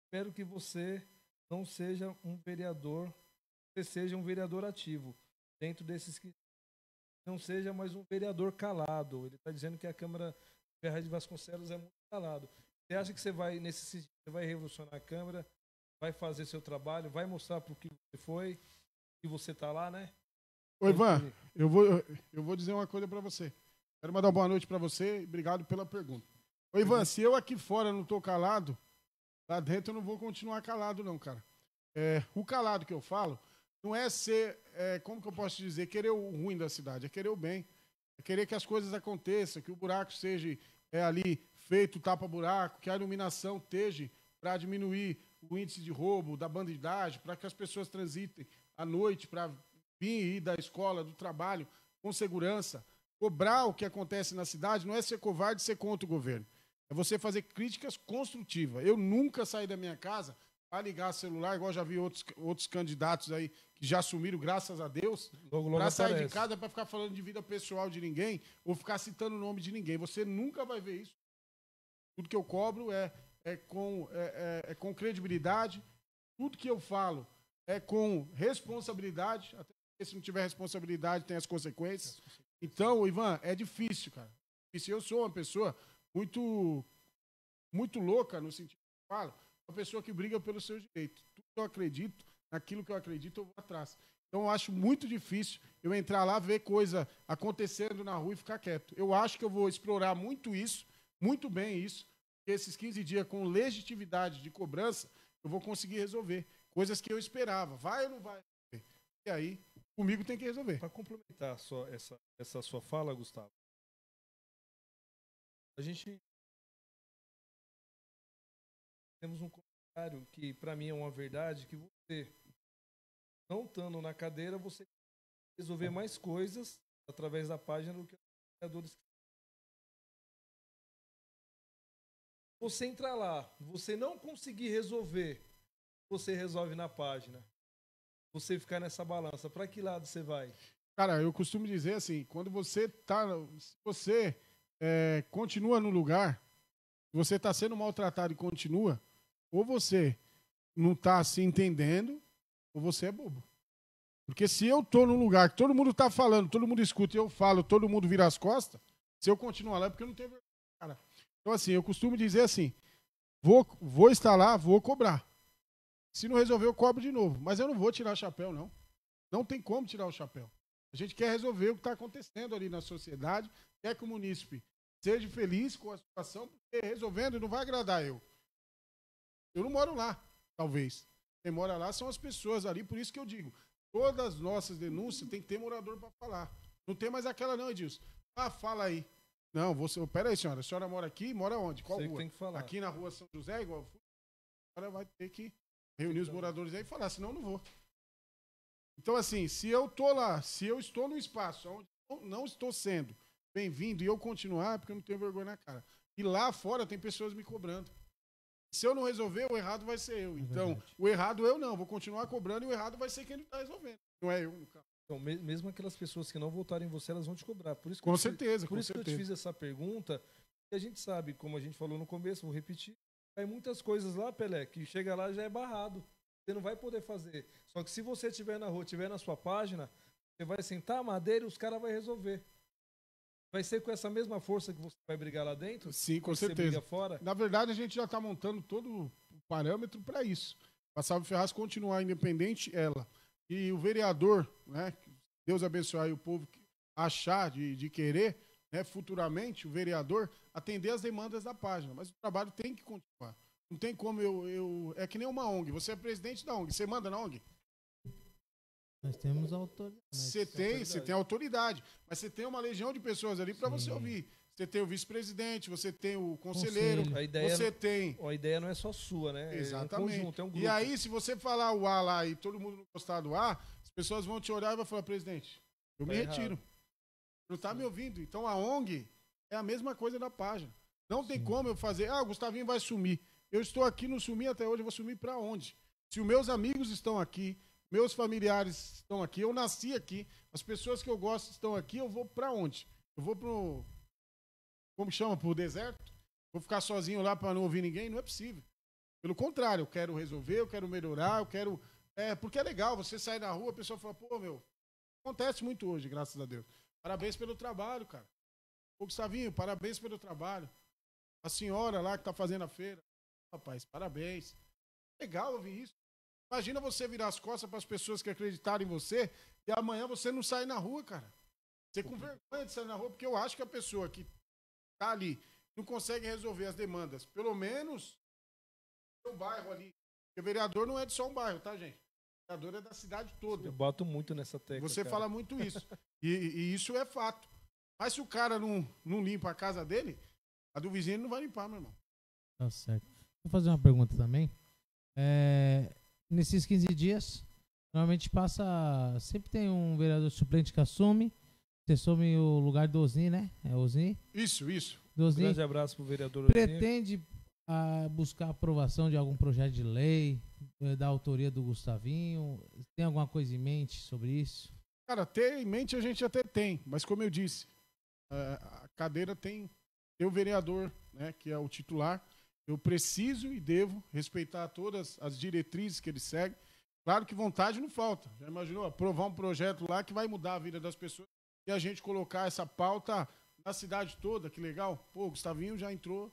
Espero que você não seja um vereador, você seja um vereador ativo dentro desses que não seja mais um vereador calado. Ele está dizendo que a Câmara Ferraz de Vasconcelos é muito calado. Você acha que você vai nesse você vai revolucionar a Câmara, vai fazer seu trabalho, vai mostrar para o que você foi e você está lá, né? Oi, Ivan, eu vou, eu vou dizer uma coisa para você. Quero mandar uma boa noite para você e obrigado pela pergunta. Ô, Ivan, se eu aqui fora não tô calado, lá dentro eu não vou continuar calado, não, cara. É, o calado que eu falo não é ser, é, como que eu posso dizer, querer o ruim da cidade, é querer o bem. É querer que as coisas aconteçam, que o buraco seja é, ali feito tapa-buraco, que a iluminação esteja para diminuir o índice de roubo, da bandidagem, para que as pessoas transitem à noite para vir e ir da escola, do trabalho, com segurança. Cobrar o que acontece na cidade não é ser covarde, ser contra o governo. É você fazer críticas construtivas. Eu nunca saí da minha casa para ligar celular, igual já vi outros, outros candidatos aí que já assumiram, graças a Deus, Para sair de casa para ficar falando de vida pessoal de ninguém ou ficar citando o nome de ninguém. Você nunca vai ver isso. Tudo que eu cobro é, é, com, é, é, é com credibilidade, tudo que eu falo é com responsabilidade, até porque se não tiver responsabilidade tem as consequências. Então, Ivan, é difícil, cara. E se eu sou uma pessoa muito, muito louca no sentido que fala, uma pessoa que briga pelos seus direitos. Tudo que eu acredito, naquilo que eu acredito, eu vou atrás. Então, eu acho muito difícil eu entrar lá, ver coisa acontecendo na rua e ficar quieto. Eu acho que eu vou explorar muito isso, muito bem isso, esses 15 dias com legitimidade de cobrança, eu vou conseguir resolver. Coisas que eu esperava. Vai ou não vai? E aí, comigo tem que resolver. Para complementar só essa, essa sua fala, Gustavo, a gente temos um comentário que para mim é uma verdade que você não estando na cadeira você resolver mais coisas através da página do que os criadores. Você entrar lá, você não conseguir resolver, você resolve na página. Você ficar nessa balança, para que lado você vai? Cara, eu costumo dizer assim, quando você tá, se você é, continua no lugar, você está sendo maltratado e continua, ou você não está se entendendo, ou você é bobo. Porque se eu estou num lugar que todo mundo está falando, todo mundo escuta e eu falo, todo mundo vira as costas, se eu continuar lá é porque eu não tenho vergonha, Então, assim, eu costumo dizer assim: vou, vou estar lá, vou cobrar. Se não resolver, eu cobro de novo. Mas eu não vou tirar o chapéu, não. Não tem como tirar o chapéu. A gente quer resolver o que está acontecendo ali na sociedade, quer que é o munícipe Seja feliz com a situação, porque resolvendo não vai agradar eu. Eu não moro lá, talvez. Quem mora lá são as pessoas ali, por isso que eu digo, todas as nossas denúncias tem que ter morador para falar. Não tem mais aquela não, Edilson. Ah, fala aí. Não, você, pera aí, senhora. A senhora mora aqui, mora onde? Qual Sei rua? Que tem que falar. Aqui na rua São José, igual eu fui. A senhora vai ter que reunir os tá moradores aí e falar, senão eu não vou. Então, assim, se eu tô lá, se eu estou no espaço onde não estou sendo bem-vindo, e eu continuar, porque eu não tenho vergonha na cara. E lá fora tem pessoas me cobrando. Se eu não resolver, o errado vai ser eu. É então, verdade. o errado eu não, vou continuar cobrando e o errado vai ser quem está resolvendo. Não é eu, no caso. Então, mesmo aquelas pessoas que não votarem em você, elas vão te cobrar. Por isso com certeza. por com isso certeza. que eu te fiz essa pergunta. E a gente sabe, como a gente falou no começo, vou repetir, tem muitas coisas lá, Pelé, que chega lá já é barrado. Você não vai poder fazer. Só que se você estiver na rua, estiver na sua página, você vai sentar a madeira e os caras vão resolver. Vai ser com essa mesma força que você vai brigar lá dentro? Sim, com certeza. fora? Na verdade, a gente já está montando todo o parâmetro para isso. A o Ferraz continuar independente, ela. E o vereador, né, Deus abençoe o povo que achar de, de querer, né, futuramente, o vereador, atender as demandas da página. Mas o trabalho tem que continuar. Não tem como eu, eu. É que nem uma ONG. Você é presidente da ONG. Você manda na ONG? Nós temos autoridade. Você tem, você tem autoridade. Mas você tem uma legião de pessoas ali para você ouvir. Você tem o vice-presidente, você tem o conselheiro, Conselho. você não, tem. A ideia não é só sua, né? Exatamente. É um conjunto, é um grupo. E aí, se você falar o A lá e todo mundo não gostar do A, as pessoas vão te olhar e vão falar, presidente, eu tá me errado. retiro. Não está me ouvindo. Então a ONG é a mesma coisa da página. Não tem como eu fazer, ah, o Gustavinho vai sumir. Eu estou aqui, não sumi até hoje, eu vou sumir para onde? Se os meus amigos estão aqui, meus familiares estão aqui, eu nasci aqui, as pessoas que eu gosto estão aqui, eu vou para onde? Eu vou pro como chama, pro deserto? Vou ficar sozinho lá para não ouvir ninguém? Não é possível. Pelo contrário, eu quero resolver, eu quero melhorar, eu quero é, porque é legal, você sair na rua, a pessoa fala, pô, meu, acontece muito hoje, graças a Deus. Parabéns pelo trabalho, cara. O Gustavinho, parabéns pelo trabalho. A senhora lá que tá fazendo a feira, rapaz, parabéns. Legal ouvir isso. Imagina você virar as costas para as pessoas que acreditaram em você e amanhã você não sair na rua, cara. Você com vergonha de sair na rua, porque eu acho que a pessoa que tá ali não consegue resolver as demandas, pelo menos o bairro ali. Porque o vereador não é de só um bairro, tá, gente? O vereador é da cidade toda. Eu bato muito nessa tecla. Você cara. fala muito isso. e, e, isso é fato. Mas se o cara não, não limpa a casa dele, a do vizinho não vai limpar, meu irmão. Tá certo. Vou fazer uma pergunta também. É, nesses 15 dias, normalmente passa. Sempre tem um vereador suplente que assume. Você assume o lugar do Ozin, né? É Ozin? Isso, isso. Um grande abraço pro vereador Ozin. Pretende a, ah, buscar aprovação de algum projeto de lei eh, da autoria do Gustavinho? Tem alguma coisa em mente sobre isso? Cara, ter em mente a gente até tem, mas como eu disse, eh, a cadeira tem, tem o vereador, né, que é o titular, eu preciso e devo respeitar todas as diretrizes que ele segue. Claro que vontade não falta. Já imaginou aprovar um projeto lá que vai mudar a vida das pessoas e a gente colocar essa pauta na cidade toda? Que legal. Pô, o Gustavinho já entrou.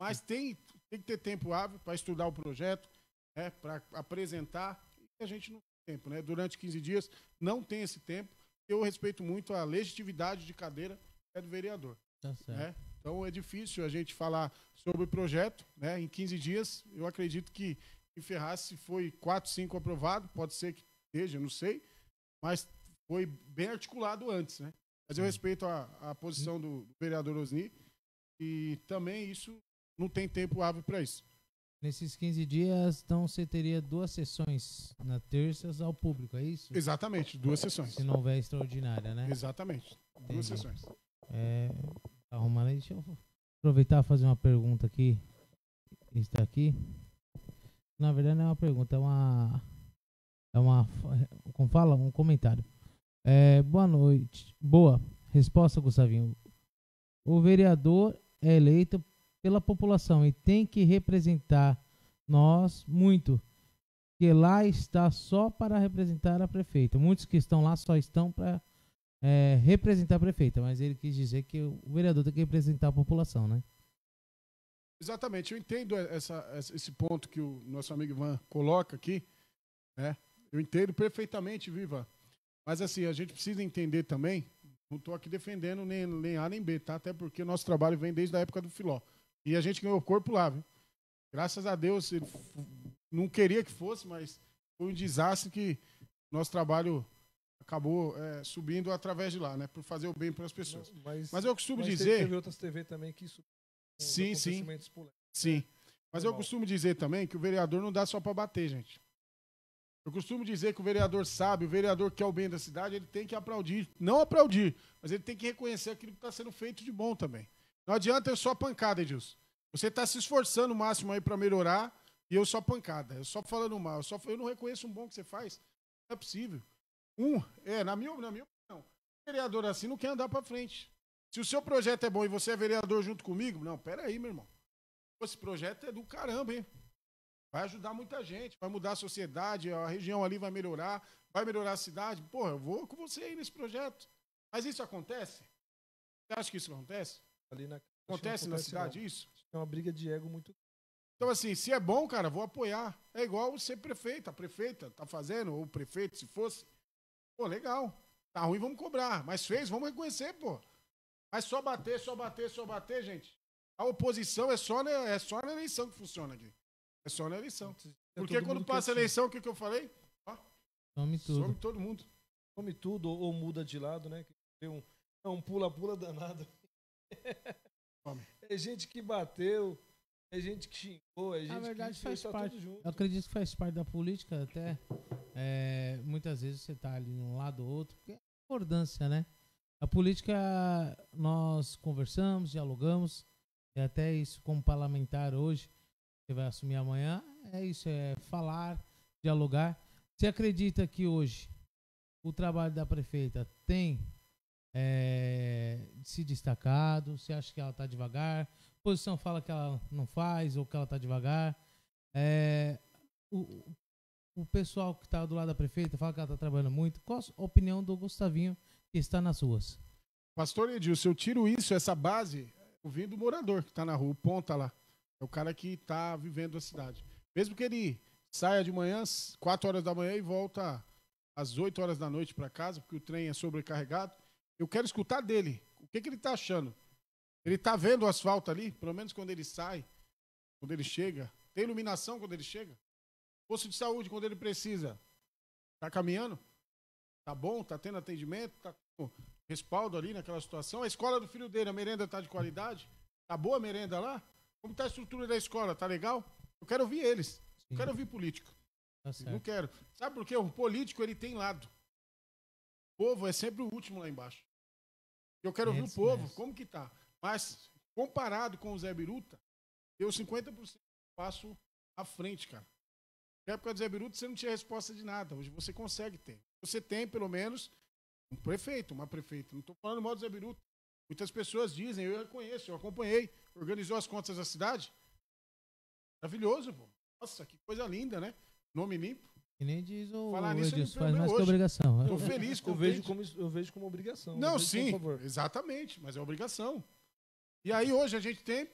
Mas tem, tem que ter tempo hábil para estudar o projeto, né, para apresentar. E a gente não tem tempo, né? Durante 15 dias não tem esse tempo. Eu respeito muito a legitimidade de cadeira é do vereador. Tá certo. Né? Então é difícil a gente falar sobre o projeto, né? Em 15 dias, eu acredito que em Ferraz se foi 4, 5 aprovado, pode ser que esteja, não sei, mas foi bem articulado antes, né? Mas eu respeito a, a posição do, do vereador Osni e também isso não tem tempo hábil para isso. Nesses 15 dias, então você teria duas sessões na terças ao público, é isso? Exatamente, duas sessões. Se não houver extraordinária, né? Exatamente, duas Entendi. sessões. É, Tá arrumando aí. Deixa eu aproveitar e fazer uma pergunta aqui. Está aqui. Na verdade não é uma pergunta, é uma. É uma. Como fala? Um comentário. É, boa noite. Boa. Resposta, Gustavinho. O vereador é eleito pela população e tem que representar nós muito. Que lá está só para representar a prefeita. Muitos que estão lá só estão para é, representar a prefeita, mas ele quis dizer que o vereador tem que representar a população, né? Exatamente, eu entendo essa, esse ponto que o nosso amigo Ivan coloca aqui, né? Eu entendo perfeitamente, Viva. Mas assim, a gente precisa entender também, não estou aqui defendendo nem, nem A nem B, tá? Até porque o nosso trabalho vem desde a época do Filó. E a gente ganhou corpo lá, viu? Graças a Deus, ele não queria que fosse, mas foi um desastre que nosso trabalho acabou é, subindo através de lá, né? Por fazer o bem para as pessoas. Não, mas, mas, eu costumo mas dizer. Teve outras TV também que isso. Né? Sim, sim. Sim. É, mas é eu costumo dizer também que o vereador não dá só para bater, gente. Eu costumo dizer que o vereador sabe, o vereador quer é o bem da cidade, ele tem que aplaudir. Não aplaudir, mas ele tem que reconhecer aquilo que está sendo feito de bom também. Não adianta eu só pancada, Edilson. Você está se esforçando o máximo aí para melhorar e eu só pancada. Eu só falando mal. Eu, só, eu não reconheço um bom que você faz. Não é possível. Um, é, na minha, na minha opinião, vereador assim não quer andar para frente. Se o seu projeto é bom e você é vereador junto comigo, não, pera aí, meu irmão. Esse projeto é do caramba, hein? Vai ajudar muita gente, vai mudar a sociedade, a região ali vai melhorar, vai melhorar a cidade. Porra, eu vou com você aí nesse projeto. Mas isso acontece? Você acha que isso acontece? Ali na... Acontece, acontece na cidade não. isso? É uma briga de ego muito então, assim, se é bom, cara, vou apoiar. É igual ser prefeita, a prefeita tá fazendo, ou prefeito, se fosse. Pô, legal. Tá ruim, vamos cobrar. Mas fez, vamos reconhecer, pô. Mas só bater, só bater, só bater, gente. A oposição é só na, é só na eleição que funciona aqui. É só na eleição. Porque quando passa a eleição, o que, que eu falei? Ó, some tudo. Some todo mundo. Some tudo ou, ou muda de lado, né? Tem um, é um pula-pula danado. É gente que bateu, é gente que xingou, é gente verdade, que faz tá parte. Tá eu acredito que faz parte da política até. É, muitas vezes você tá ali de um lado ou outro, porque é concordância, né? A política, nós conversamos, dialogamos, e até isso como parlamentar hoje, você vai assumir amanhã, é isso, é falar, dialogar. Você acredita que hoje o trabalho da prefeita tem é, se destacado? Você acha que ela está devagar? posição fala que ela não faz ou que ela está devagar. É, o, o pessoal que está do lado da prefeita fala que ela está trabalhando muito. Qual a opinião do Gustavinho que está nas ruas? Pastor Edilson, eu tiro isso, essa base, eu vim do morador que está na rua, o ponta lá. É o cara que está vivendo a cidade. Mesmo que ele saia de manhã, 4 horas da manhã e volta às 8 horas da noite para casa, porque o trem é sobrecarregado, eu quero escutar dele. O que, que ele está achando? Ele está vendo o asfalto ali, pelo menos quando ele sai, quando ele chega. Tem iluminação quando ele chega? Posto de saúde quando ele precisa. Está caminhando? Tá bom? Tá tendo atendimento? Tá com respaldo ali naquela situação? A escola do filho dele, a merenda tá de qualidade? Tá boa a merenda lá? Como tá a estrutura da escola? Tá legal? Eu quero ouvir eles. Não quero ouvir político. Tá não quero. Sabe por quê? O político, ele tem lado. O povo é sempre o último lá embaixo. Eu quero é ouvir o povo. Mesmo. Como que tá? Mas, comparado com o Zé Biruta, eu 50% passo à frente, cara. Na época do Zé Biruta, você não tinha resposta de nada. Hoje você consegue ter. Você tem, pelo menos, um prefeito, uma prefeita. Não estou falando mal do Zé Biruta. Muitas pessoas dizem, eu conheço, eu acompanhei, organizou as contas da cidade. Maravilhoso, pô. Nossa, que coisa linda, né? Nome limpo. E nem diz o Falar nisso, Edilson, faz mais hoje. que obrigação. Estou feliz, com eu vejo Eu vejo como obrigação. Não, é sim, exatamente, mas é obrigação. E aí hoje a gente tem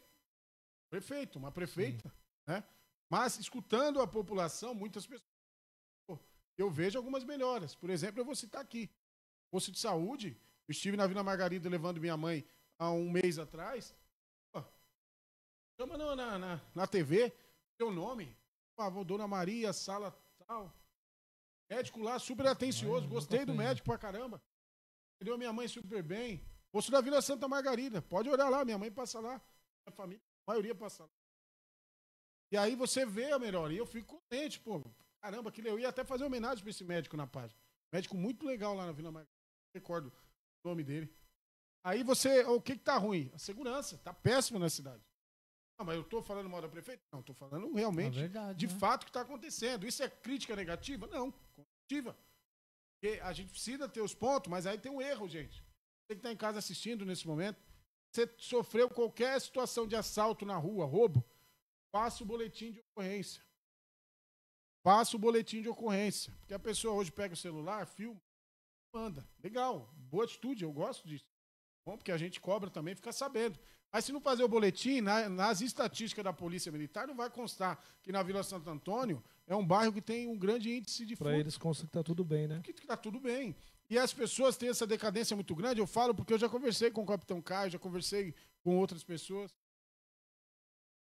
prefeito, uma prefeita, Sim. né? Mas escutando a população, muitas pessoas. Eu vejo algumas melhoras. Por exemplo, eu vou citar aqui. Posto de saúde, eu estive na Vila Margarida levando minha mãe há um mês atrás. Pô, chama na, na, na, na TV, seu nome. Por favor, Dona Maria, sala tal. Médico lá, super atencioso. Gostei do né? médico pra caramba. Entendeu? Minha mãe super bem. Poço da Vila Santa Margarida. Pode olhar lá, minha mãe passa lá. Minha família, a maioria passa lá. E aí você vê a e Eu fico contente, pô. Caramba, que eu ia até fazer homenagem para esse médico na página. Médico muito legal lá na Vila Margarida. recordo o nome dele. Aí você, o que que tá ruim? A segurança, tá péssima na cidade. Não, ah, mas eu tô falando mal da prefeita? Não, tô falando realmente é verdade, de né? fato o que está acontecendo. Isso é crítica negativa? Não, positiva Porque a gente precisa ter os pontos, mas aí tem um erro, gente que está em casa assistindo nesse momento, você sofreu qualquer situação de assalto na rua, roubo, faça o boletim de ocorrência. Faça o boletim de ocorrência. Porque a pessoa hoje pega o celular, filma, manda. Legal, boa atitude, eu gosto disso. Bom, porque a gente cobra também, fica sabendo. Mas se não fazer o boletim, na, nas estatísticas da Polícia Militar, não vai constar que na Vila Santo Antônio é um bairro que tem um grande índice de Para eles consta que está tudo bem, né? Que está tudo bem. E as pessoas têm essa decadência muito grande. Eu falo porque eu já conversei com o Capitão Caio, já conversei com outras pessoas.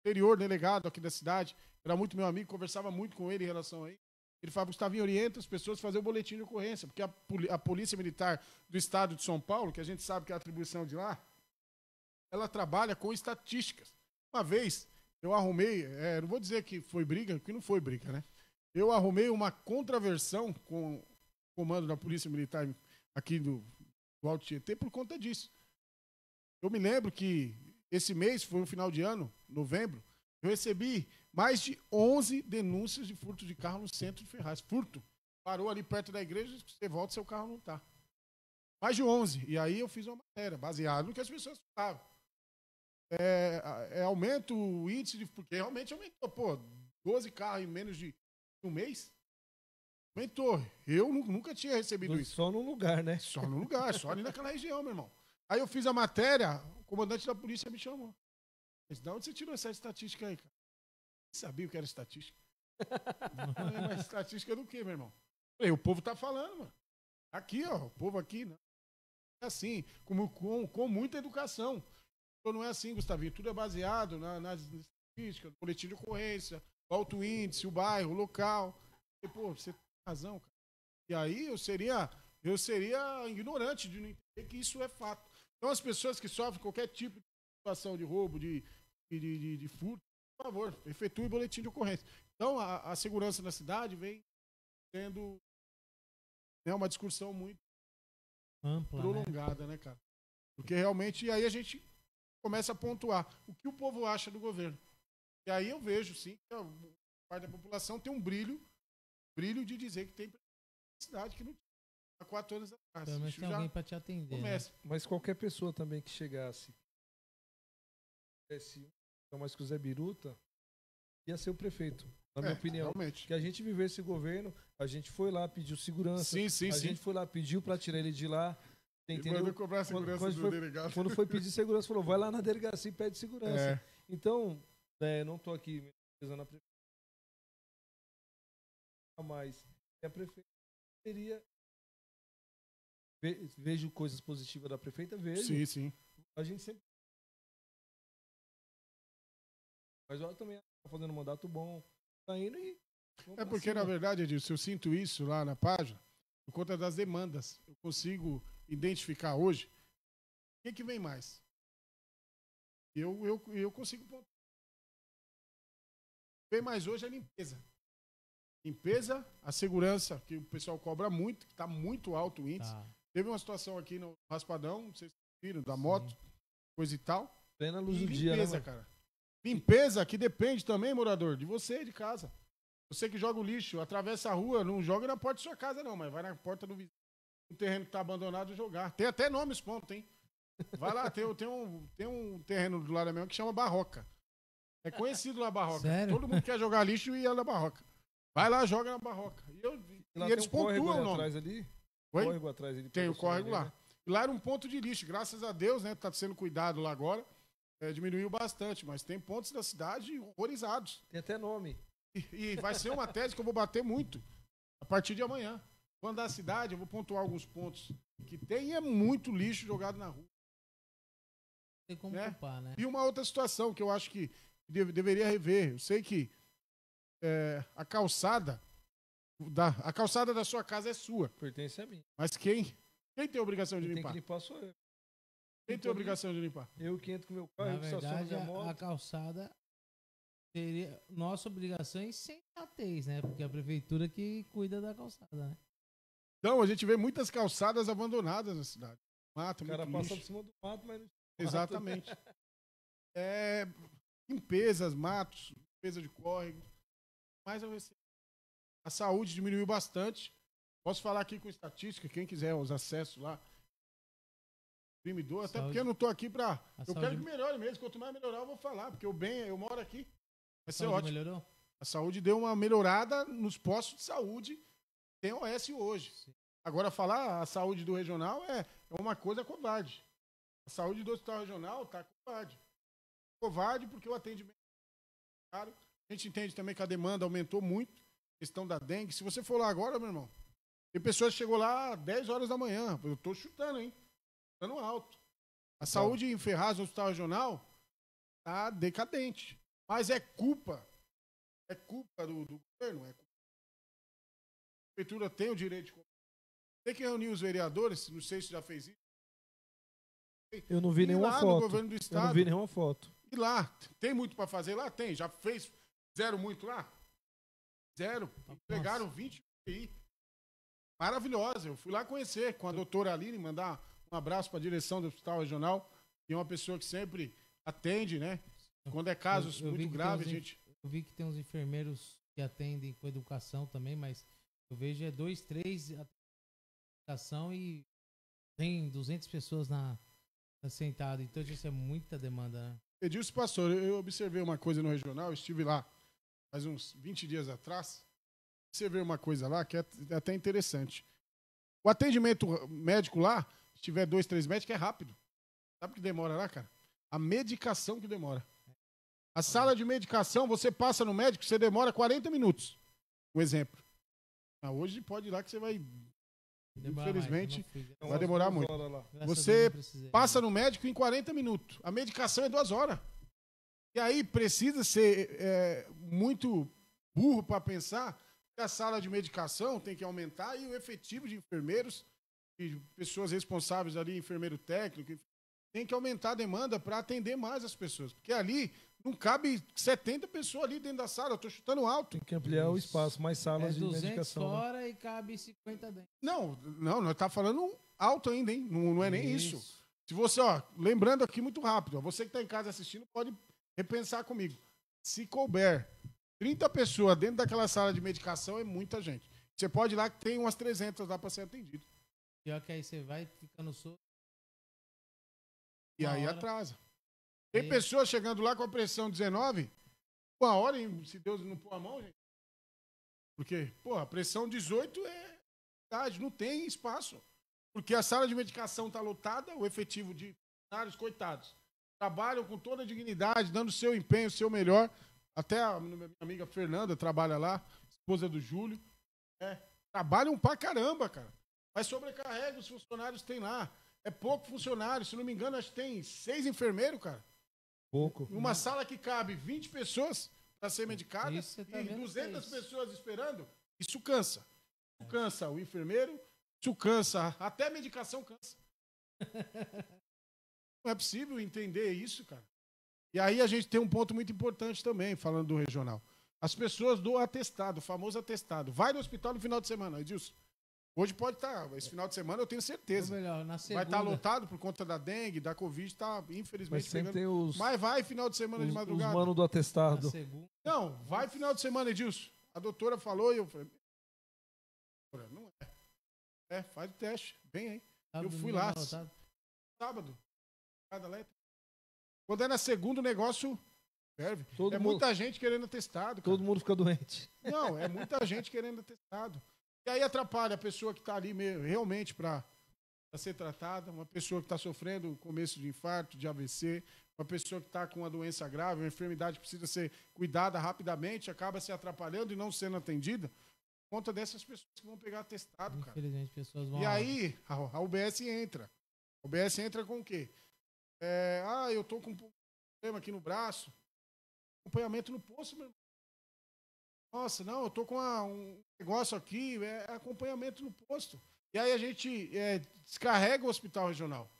Interior delegado aqui da cidade, era muito meu amigo, conversava muito com ele em relação a isso. Ele fala, Gustavinho, orienta as pessoas a fazer o boletim de ocorrência, porque a, a Polícia Militar do Estado de São Paulo, que a gente sabe que é a atribuição de lá, ela trabalha com estatísticas. Uma vez, eu arrumei, é, não vou dizer que foi briga, que não foi briga, né? Eu arrumei uma contraversão com comando da Polícia Militar aqui do, do Alto Tietê por conta disso. Eu me lembro que esse mês, foi um final de ano, novembro, eu recebi mais de 11 denúncias de furto de carro no centro de Ferraz. Furto. Parou ali perto da igreja, você volta, seu carro não está. Mais de 11. E aí eu fiz uma matéria, baseada no que as pessoas falavam. É, é, aumento o índice de. Porque realmente aumentou. Pô, 12 carros em menos de um mês. Mentor, eu nunca tinha recebido só isso. Só num lugar, né? Só num lugar, só ali naquela região, meu irmão. Aí eu fiz a matéria, o comandante da polícia me chamou. Mas da onde você tirou essa estatística aí, cara? Você sabia o que era estatística? falei, mas estatística é do quê, meu irmão? Falei, o povo tá falando, mano. Aqui, ó, o povo aqui, né? É assim, com, com, com muita educação. Então, não é assim, Gustavinho. Tudo é baseado na, nas estatísticas, no boletim de ocorrência, alto índice, o bairro, o local. E, pô, você razão, cara. E aí eu seria, eu seria ignorante de não entender que isso é fato. Então as pessoas que sofrem qualquer tipo de situação de roubo, de, de, de, de furto, por favor, efetue o boletim de ocorrência. Então a, a segurança na cidade vem sendo né, uma discussão muito Ampla, né? prolongada, né? né, cara? Porque realmente aí a gente começa a pontuar o que o povo acha do governo. E aí eu vejo, sim, que a parte da população tem um brilho brilho de dizer que tem cidade que não tinha há quatro anos atrás. Pelo menos tem alguém para te atender. Né? Mas qualquer pessoa também que chegasse, tivesse mais que o Zé Biruta, ia ser o prefeito. Na é, minha opinião, realmente. que a gente viveu esse governo, a gente foi lá, pediu segurança, sim, sim, a sim. gente foi lá, pediu para tirar ele de lá, entendeu? cobrar segurança quando, quando foi, delegado. Quando foi pedir segurança, falou, vai lá na delegacia e pede segurança. É. Então, é, não estou aqui na mais E a prefeita, seria. Vejo coisas positivas da prefeita, vejo. Sim, sim. A gente sempre. Mas ela também está fazendo um mandato bom, tá indo e. É porque, cima. na verdade, Edilson, eu sinto isso lá na página por conta das demandas. Eu consigo identificar hoje o que, que vem mais. Eu, eu, eu consigo. Vem mais hoje é limpeza limpeza, a segurança, que o pessoal cobra muito, que está muito alto o índice. Tá. Teve uma situação aqui no Raspadão, vocês viram, da moto, coisa e tal. Plena luz e do né, limpeza, dia, Limpeza, né, cara. Limpeza que depende também, morador, de você de casa. Você que joga o lixo, atravessa a rua, não joga na porta da sua casa, não, mas vai na porta do vizinho, um terreno que tá abandonado jogar. Tem até nome pontos, hein? Vai lá, tem, tem, um, tem um terreno do lado da minha que chama Barroca. É conhecido lá Barroca. Sério? Todo mundo quer jogar lixo e ia na Barroca. Vai lá, joga na barroca. E, eu, e eles um pontuam o nome. Atrás ali? Oi? Córrego atrás ali. Tem o córrego lá. Né? lá era um ponto de lixo. Graças a Deus, né? Tá sendo cuidado lá agora. É, diminuiu bastante, mas tem pontos da cidade horrorizados. Tem até nome. E, e vai ser uma tese que eu vou bater muito a partir de amanhã. quando andar a cidade, eu vou pontuar alguns pontos que tem e é muito lixo jogado na rua. Tem como né? culpar, né? E uma outra situação que eu acho que deveria rever. Eu sei que é, a calçada da, a calçada da sua casa é sua. Pertence a mim. Mas quem? Quem tem a obrigação de limpar? Quem tem que limpar sou eu. Quem tem a obrigação de limpar? Eu que entro com meu carro, Na verdade, a, a calçada seria nossa obrigação e sem atez, né? Porque é a prefeitura que cuida da calçada, né? Então, a gente vê muitas calçadas abandonadas na cidade. Mato, o cara passa por cima do mato, mas não Exatamente. é, limpezas, matos, limpeza de córrego eu A saúde diminuiu bastante. Posso falar aqui com estatística, quem quiser os acessos lá. Primidor, até porque eu não estou aqui para. Eu saúde... quero que melhore mesmo. Quanto mais melhorar, eu vou falar, porque o bem, eu moro aqui. Vai ser ótimo. Melhorou? A saúde deu uma melhorada nos postos de saúde. Tem OS hoje. Sim. Agora, falar a saúde do regional é, é uma coisa covarde. A saúde do hospital regional está covarde. Covarde porque o atendimento é caro. A gente entende também que a demanda aumentou muito, questão da dengue. Se você for lá agora, meu irmão, tem pessoas que chegou lá às 10 horas da manhã. Eu estou chutando, hein? Chutando alto. A tá. saúde em Ferraz, no hospital regional, está decadente. Mas é culpa. É culpa do, do governo. É culpa. A prefeitura tem o direito de. Tem que reunir os vereadores, não sei se já fez isso. Eu não vi e nenhuma lá foto. No governo do estado, Eu não vi nenhuma foto. E lá, tem muito para fazer lá? Tem. Já fez Zero muito lá? Zero. Pegaram 20 UTI. Maravilhosa. Eu fui lá conhecer com a doutora Aline, mandar um abraço para a direção do Hospital Regional, que é uma pessoa que sempre atende, né? Quando é casos eu, eu muito graves, gente. Eu vi que tem uns enfermeiros que atendem com educação também, mas eu vejo é dois, três educação e tem 200 pessoas na, na sentada. Então, isso é muita demanda, né? Edilson, pastor, eu observei uma coisa no regional, estive lá faz uns 20 dias atrás, você vê uma coisa lá que é, é até interessante. O atendimento médico lá, se tiver dois, três médicos, é rápido. Sabe o que demora lá, cara? A medicação que demora. A sala de medicação, você passa no médico, você demora 40 minutos. Um exemplo. Ah, hoje pode ir lá que você vai. Demora infelizmente, vai demorar muito. Você passa no médico em 40 minutos. A medicação é duas horas. E aí precisa ser é, muito burro para pensar que a sala de medicação tem que aumentar e o efetivo de enfermeiros e pessoas responsáveis ali, enfermeiro técnico, tem que aumentar a demanda para atender mais as pessoas. Porque ali não cabe 70 pessoas ali dentro da sala, eu estou chutando alto. Tem que ampliar o espaço, mais salas é de medicação. Né? fora né? e cabe 50 dentro. Não, não, nós tá falando alto ainda, hein? Não, não é nem isso. isso. Se você, ó, lembrando aqui muito rápido, ó, você que está em casa assistindo pode repensar é comigo. Se couber 30 pessoas dentro daquela sala de medicação, é muita gente. Você pode ir lá que tem umas 300 lá para ser atendido. Pior que aí você vai ficando solto. E aí hora. atrasa. Tem aí... É. pessoas chegando lá com a pressão 19, uma hora, se Deus não pôr a mão, gente. Porque, pô, a pressão 18 é idade, não tem espaço. Porque a sala de medicação está lotada, o efetivo de funcionários, coitados trabalham com toda a dignidade, dando seu empenho, seu melhor. Até a minha amiga Fernanda trabalha lá, esposa do Júlio. É, trabalham pra caramba, cara. Mas sobrecarrega os funcionários tem lá. É pouco funcionário, se não me engano, acho que tem seis enfermeiros, cara. Pouco. Uma sala que cabe 20 pessoas para ser medicada isso, tá e 200 é pessoas esperando, isso cansa. Isso cansa o enfermeiro, isso cansa, até a medicação cansa. Não é possível entender isso, cara. E aí a gente tem um ponto muito importante também, falando do regional. As pessoas do atestado, o famoso atestado. Vai no hospital no final de semana, Edilson. Hoje pode estar, tá, esse final de semana eu tenho certeza. melhor, na tá segunda, vai estar lotado por conta da dengue, da Covid, está infelizmente. Mas sempre tem os. Mas vai final de semana os, de madrugada. Os mano do atestado. Não, vai final de semana, Edilson. A doutora falou e eu falei. Não é. É, faz o teste. Vem aí. Sábado, tá eu fui lá. Sábado. Quando é na segunda, o negócio serve. Todo é mundo, muita gente querendo atestado. Cara. Todo mundo fica doente. Não, é muita gente querendo atestado. E aí atrapalha a pessoa que está ali mesmo, realmente para ser tratada, uma pessoa que está sofrendo começo de infarto, de AVC, uma pessoa que está com uma doença grave, uma enfermidade que precisa ser cuidada rapidamente, acaba se atrapalhando e não sendo atendida por conta dessas pessoas que vão pegar atestado, cara. Infelizmente, pessoas vão... E aí, a UBS entra. A UBS entra com o quê? É, ah, eu tô com um problema aqui no braço. Acompanhamento no posto, meu irmão. Nossa, não, eu tô com uma, um negócio aqui, é, é acompanhamento no posto. E aí a gente é, descarrega o hospital regional.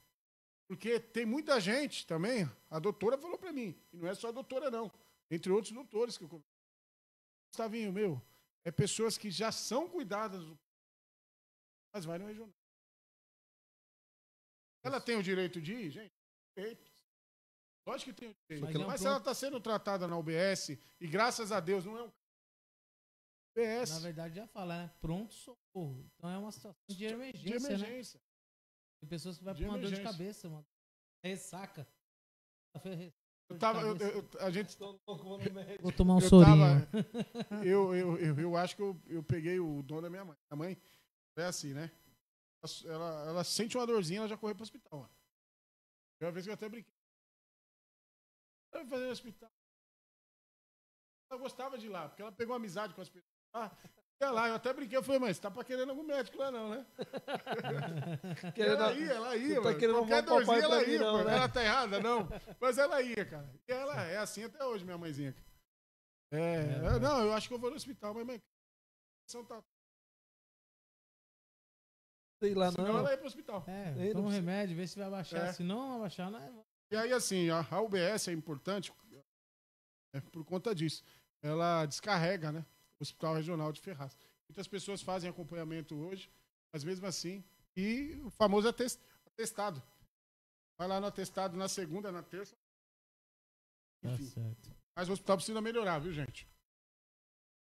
Porque tem muita gente também, a doutora falou para mim, e não é só a doutora não, entre outros doutores que eu conversei. Gustavinho, meu, é pessoas que já são cuidadas, mas vai no regional. Ela tem o direito de ir, gente? direito. Lógico que tem o direito. Mas, mas é um ela está sendo tratada na UBS e graças a Deus não é um UBS. Na verdade, já fala, né? Pronto socorro. Então é uma situação de emergência. De emergência. Né? Tem pessoas que vai para uma dor de cabeça, mano. Ressaca. Eu tava, eu, eu, a gente. Vou tomar um eu sorinho. Tava, eu, eu, eu, eu, acho que eu, eu peguei o dono da minha mãe. A mãe é assim, né? Ela, ela sente uma dorzinha, ela já correu para o hospital. Mano. Foi uma vez que eu até brinquei. Eu fazer no hospital. Ela gostava de ir lá, porque ela pegou amizade com as pessoas lá. lá, eu até brinquei, eu falei, mas você tá pra querendo algum médico lá não, né? querendo, ela ia, ela ia, tá querendo qualquer dorzinha ela ia, não, né? ela tá errada, não. Mas ela ia, cara. E ela é assim até hoje, minha mãezinha. É, é, né? não, eu acho que eu vou no hospital, mas mãe, tá sei lá Senão não. ela vai pro hospital. É, toma um remédio, vê se vai abaixar. É. Se não abaixar, não é... E aí, assim, a, a UBS é importante é, por conta disso. Ela descarrega, né? O Hospital Regional de Ferraz. Muitas pessoas fazem acompanhamento hoje, mas mesmo assim. E o famoso atestado. Vai lá no atestado na segunda, na terça. Tá Enfim. Tá certo. Mas o hospital precisa melhorar, viu, gente?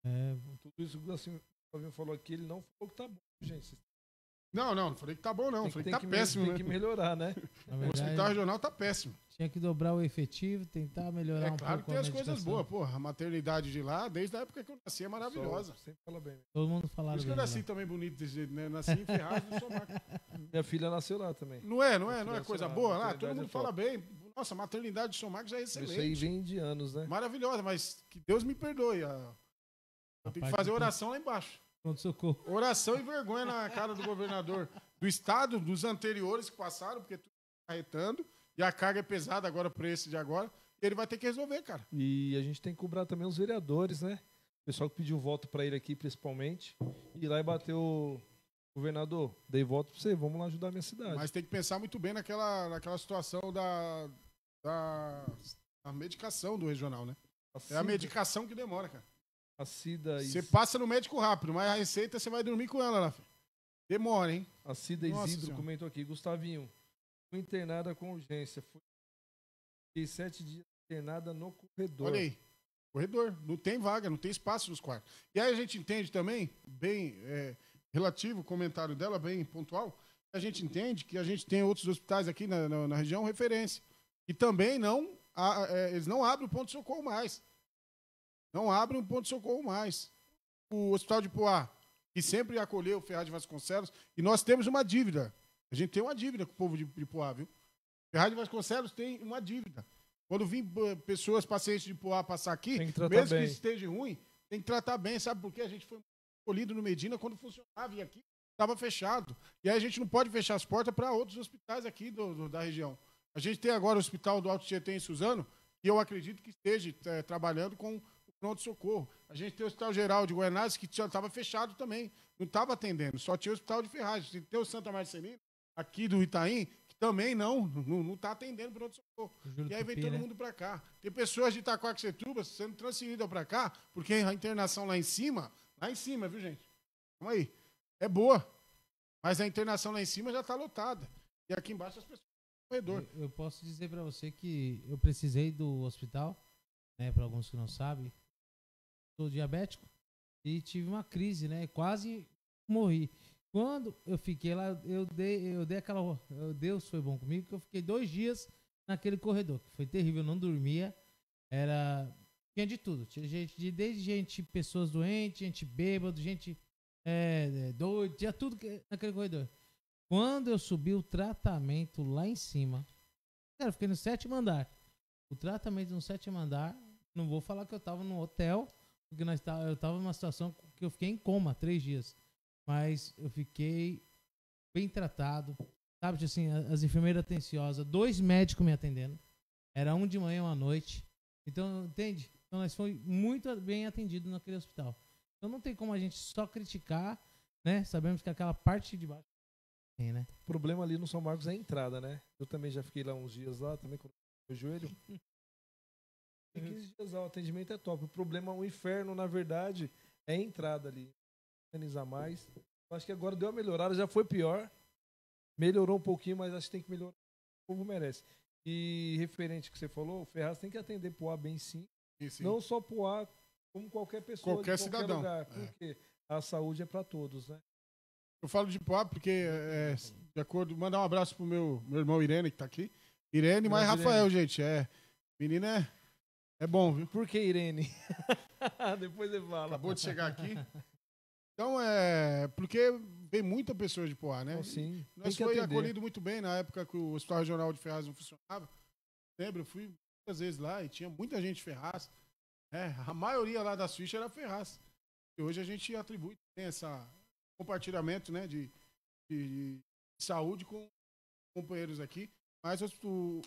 É, tudo isso assim, o Fabinho falou aqui, ele não falou que tá bom, gente. Não, não, não falei que tá bom, não. Tem, falei que, que tá que péssimo, tem né? que melhorar, né? Verdade, o hospital regional tá péssimo. Tinha que dobrar o efetivo, tentar melhorar é, um claro pouco. claro que tem as coisas boas, porra. A maternidade de lá, desde a época que eu nasci, é maravilhosa. Só, sempre fala bem. Né? Todo mundo falava. Por isso que eu nasci lá. também bonito desse jeito, né? Nasci em Ferraz no Somaco. Minha filha nasceu lá também. Não é, não é, não é coisa lá, boa lá? Todo mundo é fala bem. Nossa, a maternidade de São Marcos é excelente. Isso aí vem de anos, né? Maravilhosa, mas que Deus me perdoe. A... Eu tenho que fazer oração lá embaixo. Pronto-socorro. Oração e vergonha na cara do governador do estado, dos anteriores que passaram, porque tudo está arretando, e a carga é pesada agora para esse de agora, e ele vai ter que resolver, cara. E a gente tem que cobrar também os vereadores, né? O pessoal que pediu voto para ele aqui, principalmente, e lá e bateu governador, dei voto para você, vamos lá ajudar a minha cidade. Mas tem que pensar muito bem naquela, naquela situação da, da, da medicação do regional, né? Assim, é a medicação que demora, cara. Acida Você passa no médico rápido, mas a receita você vai dormir com ela, lá. Demora, hein? Acida Nossa Isidro senhora. comentou aqui. Gustavinho, fui internada com urgência. Fiquei sete dias internada no corredor. Olha aí. Corredor. Não tem vaga, não tem espaço nos quartos. E aí a gente entende também, bem é, relativo o comentário dela, bem pontual, a gente entende que a gente tem outros hospitais aqui na, na, na região referência. E também não, a, é, eles não abrem o ponto-socorro de mais. Não abre um ponto de socorro mais. O Hospital de Poá, que sempre acolheu o Ferraz de Vasconcelos, e nós temos uma dívida. A gente tem uma dívida com o povo de, de Poá, viu? Ferraz de Vasconcelos tem uma dívida. Quando vim pessoas, pacientes de Poá passar aqui, que mesmo bem. que esteja ruim, tem que tratar bem. Sabe por quê? A gente foi acolhido no Medina quando funcionava e aqui estava fechado. E aí a gente não pode fechar as portas para outros hospitais aqui do, do, da região. A gente tem agora o Hospital do Alto Tietê em Suzano, que eu acredito que esteja é, trabalhando com pronto-socorro. A gente tem o Hospital Geral de Guaianazes, que já estava fechado também, não estava atendendo, só tinha o Hospital de Ferraz. Tem o Santa Marcelina, aqui do Itaim, que também não, não está atendendo pronto-socorro. E aí vem todo né? mundo para cá. Tem pessoas de Itacoaxetuba sendo transferidas para cá, porque a internação lá em cima, lá em cima, viu, gente? Calma aí. É boa. Mas a internação lá em cima já está lotada. E aqui embaixo as pessoas corredor. Eu, eu posso dizer para você que eu precisei do hospital, né, para alguns que não sabem, sou diabético e tive uma crise, né? Quase morri. Quando eu fiquei lá, eu dei, eu dei aquela. Deus foi bom comigo, que eu fiquei dois dias naquele corredor, que foi terrível, eu não dormia. Era. Tinha de tudo. Tinha gente, de, desde gente, pessoas doentes, gente bêbada, gente é, é doida, tinha tudo que, naquele corredor. Quando eu subi o tratamento lá em cima, cara, eu fiquei no sétimo andar. O tratamento no sétimo andar, não vou falar que eu tava no hotel, porque nós tá, eu tava numa situação que eu fiquei em coma três dias. Mas eu fiquei bem tratado. Sabe, tipo assim, as enfermeiras atenciosas, dois médicos me atendendo. Era um de manhã e uma noite. Então, entende? Então nós fomos muito bem atendidos naquele hospital. Então não tem como a gente só criticar, né? Sabemos que aquela parte de baixo tem, né? O problema ali no São Marcos é a entrada, né? Eu também já fiquei lá uns dias lá, também com o meu joelho. 15 uhum. dias lá, o atendimento é top. O problema, é o inferno, na verdade, é a entrada ali. Organizar mais. Acho que agora deu uma melhorada, já foi pior. Melhorou um pouquinho, mas acho que tem que melhorar. O povo merece. E referente que você falou, o Ferraz tem que atender Poá bem sim. sim. Não só Poá, como qualquer pessoa. Qualquer, qualquer cidadão. Lugar, é. porque é. a saúde é para todos, né? Eu falo de Poá porque, é, de acordo. Mandar um abraço pro meu, meu irmão Irene, que tá aqui. Irene, mas, mas Rafael, Irene. gente. É, menina é é bom, viu? Por que Irene? Depois você fala. Acabou de chegar aqui. Então, é. Porque vem muita pessoa de Poá, né? Oh, sim. E nós foi acolhido muito bem na época que o Hospital Regional de Ferraz não funcionava. Lembro, eu fui muitas vezes lá e tinha muita gente de Ferraz. É, a maioria lá da Suíça era Ferraz. E hoje a gente atribui tem essa compartilhamento né, de, de, de saúde com companheiros aqui. Mas o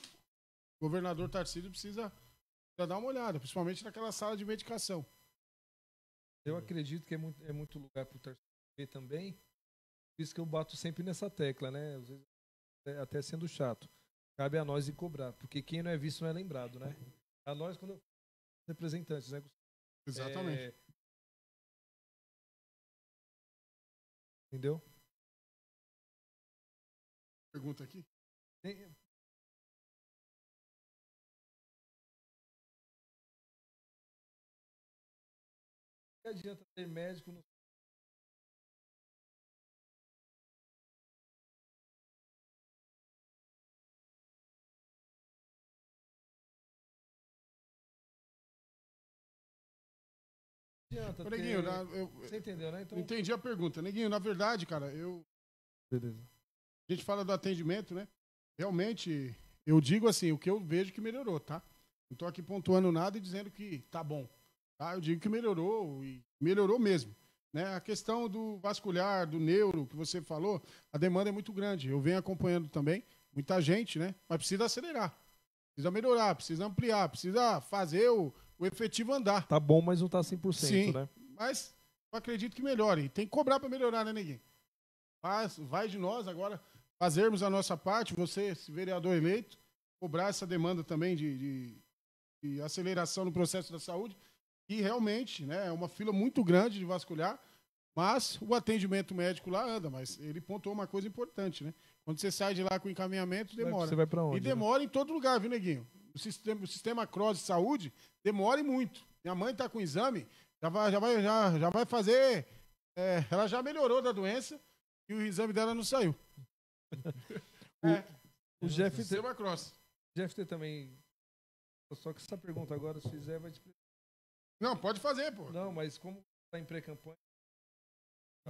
governador Tarcísio precisa para dar uma olhada, principalmente naquela sala de medicação. Eu acredito que é muito, é muito lugar para o terceiro também. Por isso que eu bato sempre nessa tecla, né? Às vezes, até sendo chato. Cabe a nós de cobrar, porque quem não é visto não é lembrado, né? A nós, quando representantes, né? Exatamente. É... Entendeu? Pergunta aqui? adianta ter médico no adianta. Ter... Neguinho, eu, Você entendeu, né? Então... Entendi a pergunta. Neguinho, na verdade, cara, eu. Beleza. A gente fala do atendimento, né? Realmente, eu digo assim, o que eu vejo que melhorou, tá? Não tô aqui pontuando nada e dizendo que tá bom. Ah, Eu digo que melhorou e melhorou mesmo. Né? A questão do vascular, do neuro, que você falou, a demanda é muito grande. Eu venho acompanhando também muita gente, né? mas precisa acelerar. Precisa melhorar, precisa ampliar, precisa fazer o, o efetivo andar. Tá bom, mas não tá 100%, né? Sim, né? mas eu acredito que melhore. E tem que cobrar para melhorar, né, Neguinho? Mas vai de nós agora fazermos a nossa parte, você, vereador eleito, cobrar essa demanda também de, de, de aceleração no processo da saúde, e realmente, né, é uma fila muito grande de vasculhar, mas o atendimento médico lá anda. Mas ele pontuou uma coisa importante, né? Quando você sai de lá com encaminhamento, demora. Você vai para onde? E né? demora né? em todo lugar, viu, neguinho? O sistema, o sistema cross de saúde demora muito. Minha mãe está com exame, já vai, já vai, já, já vai fazer. É, ela já melhorou da doença e o exame dela não saiu. o, é. O GFT. Sistema cross. GFT também. Só que essa pergunta agora, se fizer, vai te não, pode fazer, pô. Não, mas como tá em pré-campanha.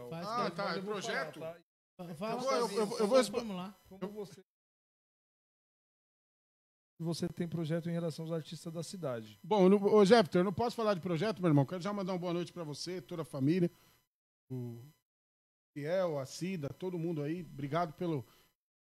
Faz, ah, tá, é projeto? Falar, tá? eu, é tá? vou, eu, eu Vamos lá. Como você. Você tem projeto em relação aos artistas da cidade. Bom, não, ô, Jefter, eu não posso falar de projeto, meu irmão. Quero já mandar uma boa noite para você, toda a família. O Fiel, a Cida, todo mundo aí. Obrigado pelo,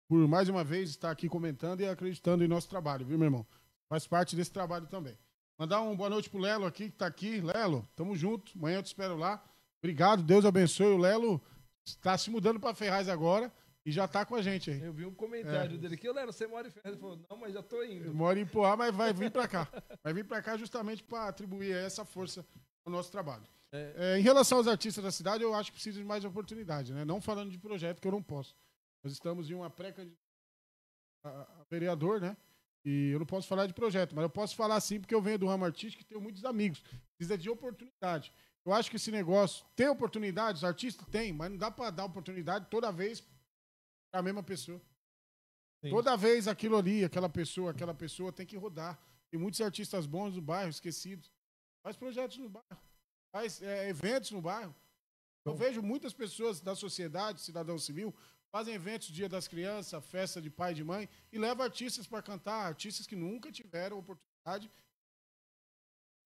por mais uma vez estar aqui comentando e acreditando em nosso trabalho, viu, meu irmão? Faz parte desse trabalho também. Mandar uma boa noite pro Lelo aqui, que tá aqui. Lelo, tamo junto. Amanhã eu te espero lá. Obrigado, Deus abençoe. O Lelo está se mudando para Ferraz agora e já tá com a gente aí. Eu vi um comentário é. dele aqui, Lelo, você mora em Ferraz? Ele falou, não, mas já tô indo. Mora em Poá, mas vai vir para cá. Vai vir para cá justamente para atribuir essa força ao nosso trabalho. É. É, em relação aos artistas da cidade, eu acho que precisa de mais oportunidade, né? Não falando de projeto, que eu não posso. Nós estamos em uma pré-candidatura a vereador, né? E eu não posso falar de projeto, mas eu posso falar sim, porque eu venho do ramo artístico e tenho muitos amigos. Precisa é de oportunidade. Eu acho que esse negócio tem oportunidades, artista tem, mas não dá para dar oportunidade toda vez para a mesma pessoa. Sim. Toda vez aquilo ali, aquela pessoa, aquela pessoa tem que rodar. Tem muitos artistas bons no bairro, esquecidos. Faz projetos no bairro, faz é, eventos no bairro. Eu vejo muitas pessoas da sociedade, cidadão civil, fazem eventos Dia das Crianças, festa de pai e de mãe, e leva artistas para cantar, artistas que nunca tiveram oportunidade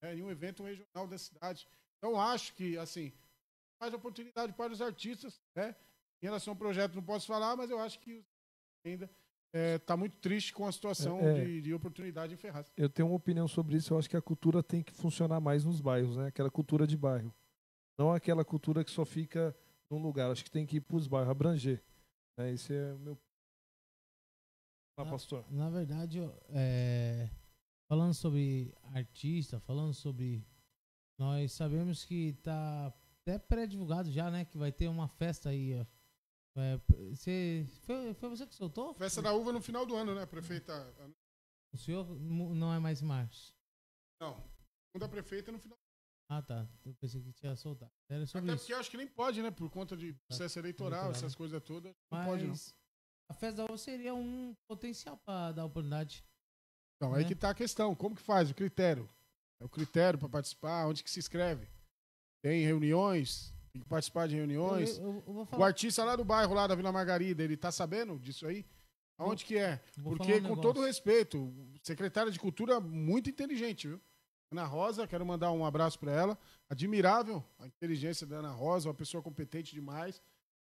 né, em um evento regional da cidade. Então, acho que, assim, faz oportunidade para os artistas, né? Em relação ao projeto, não posso falar, mas eu acho que ainda está é, tá muito triste com a situação é, é. De, de, oportunidade em Ferraz. Eu tenho uma opinião sobre isso. Eu acho que a cultura tem que funcionar mais nos bairros, né? Aquela cultura de bairro. Não aquela cultura que só fica num lugar. Acho que tem que ir para os bairros, abranger. É, esse é o meu. Ah, na, pastor. Na verdade, é, falando sobre artista, falando sobre. Nós sabemos que está até pré-divulgado já, né? Que vai ter uma festa aí. É, você, foi, foi você que soltou? Festa da uva no final do ano, né, prefeita? O senhor não é mais em março? Não. Quando a prefeita é no final ah, tá. Eu pensei que tinha soldado. Era sobre Até isso. porque eu acho que nem pode, né? Por conta de tá. processo tá eleitoral, eleitoral. essas coisas todas. Não Mas pode, não. A festa da uva seria um potencial para dar oportunidade. Então, né? aí que tá a questão. Como que faz? O critério. É o critério para participar, onde que se inscreve? Tem reuniões? Tem que participar de reuniões? Eu, eu, eu o artista lá do bairro, lá da Vila Margarida, ele tá sabendo disso aí? Aonde que é? Porque, um com todo respeito, o secretário de Cultura é muito inteligente, viu? Ana Rosa, quero mandar um abraço para ela. Admirável a inteligência da Ana Rosa, uma pessoa competente demais.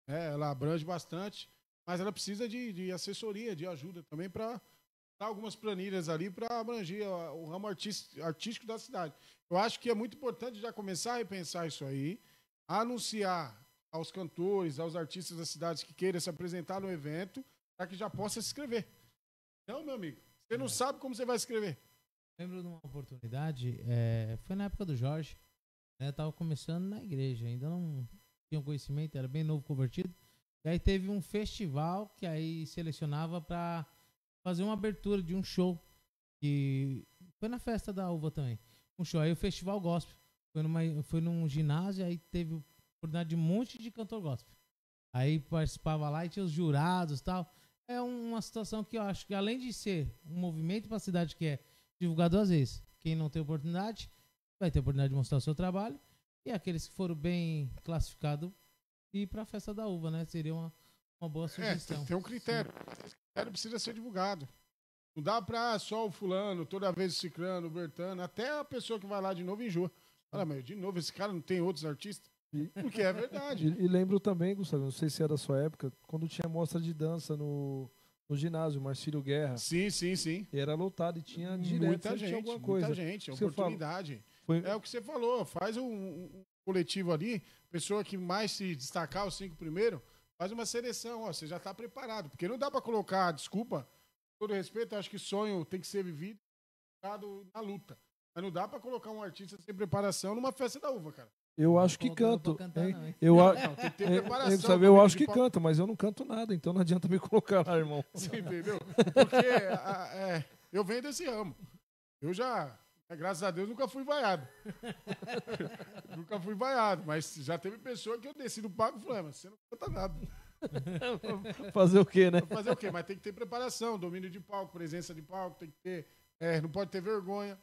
Né? Ela abrange bastante, mas ela precisa de, de assessoria, de ajuda também para dar algumas planilhas ali para abranger o ramo artístico da cidade. Eu acho que é muito importante já começar a repensar isso aí, anunciar aos cantores, aos artistas das cidades que queiram se apresentar no evento, para que já possa se inscrever. Então, meu amigo, você não é. sabe como você vai escrever lembro de uma oportunidade, é, foi na época do Jorge, né? Tava começando na igreja, ainda não tinha conhecimento, era bem novo convertido. E aí teve um festival que aí selecionava para fazer uma abertura de um show que foi na festa da uva também. Um show aí o festival gospel foi numa foi num ginásio aí teve oportunidade de um monte de cantor gospel. Aí participava lá e tinha os jurados, tal. É uma situação que eu acho que além de ser um movimento para a cidade que é divulgar duas vezes. Quem não tem oportunidade, vai ter oportunidade de mostrar o seu trabalho. E aqueles que foram bem classificados, ir para a festa da uva, né? Seria uma, uma boa é, sugestão. É, tem, um critério. O critério precisa ser divulgado. Não dá para só o fulano, toda vez o ciclano, o bertano, até a pessoa que vai lá de novo enjoa. Olha, mas de novo, esse cara não tem outros artistas? Porque é verdade. E, e, lembro também, Gustavo, não sei se era da sua época, quando tinha mostra de dança no, no ginásio, Marcílio Guerra. Sim, sim, sim. E era lotado e tinha direto muita gente, alguma coisa. Muita gente, você oportunidade. Foi... É o que você falou, faz um, um coletivo ali, pessoa que mais se destacar, os cinco primeiros, faz uma seleção, ó, você já está preparado, porque não dá para colocar, desculpa, todo respeito, acho que sonho tem que ser vivido na luta. Mas não dá para colocar um artista sem preparação numa festa da uva, cara. Eu acho que canto. eu, tem que ter preparação. Né, eu, sabe, eu acho que canto, mas eu não canto nada, então não adianta me colocar lá, irmão. Sim, entendeu? Porque a, é, eu venho desse ramo. Eu já, é, graças a Deus, nunca fui vaiado. nunca fui vaiado, mas já teve pessoa que eu desci no palco e falei, ah, mas você não canta nada. Fazer o quê, né? Fazer o quê? Mas tem que ter preparação, domínio de palco, presença de palco, tem que ter. É, não pode ter vergonha.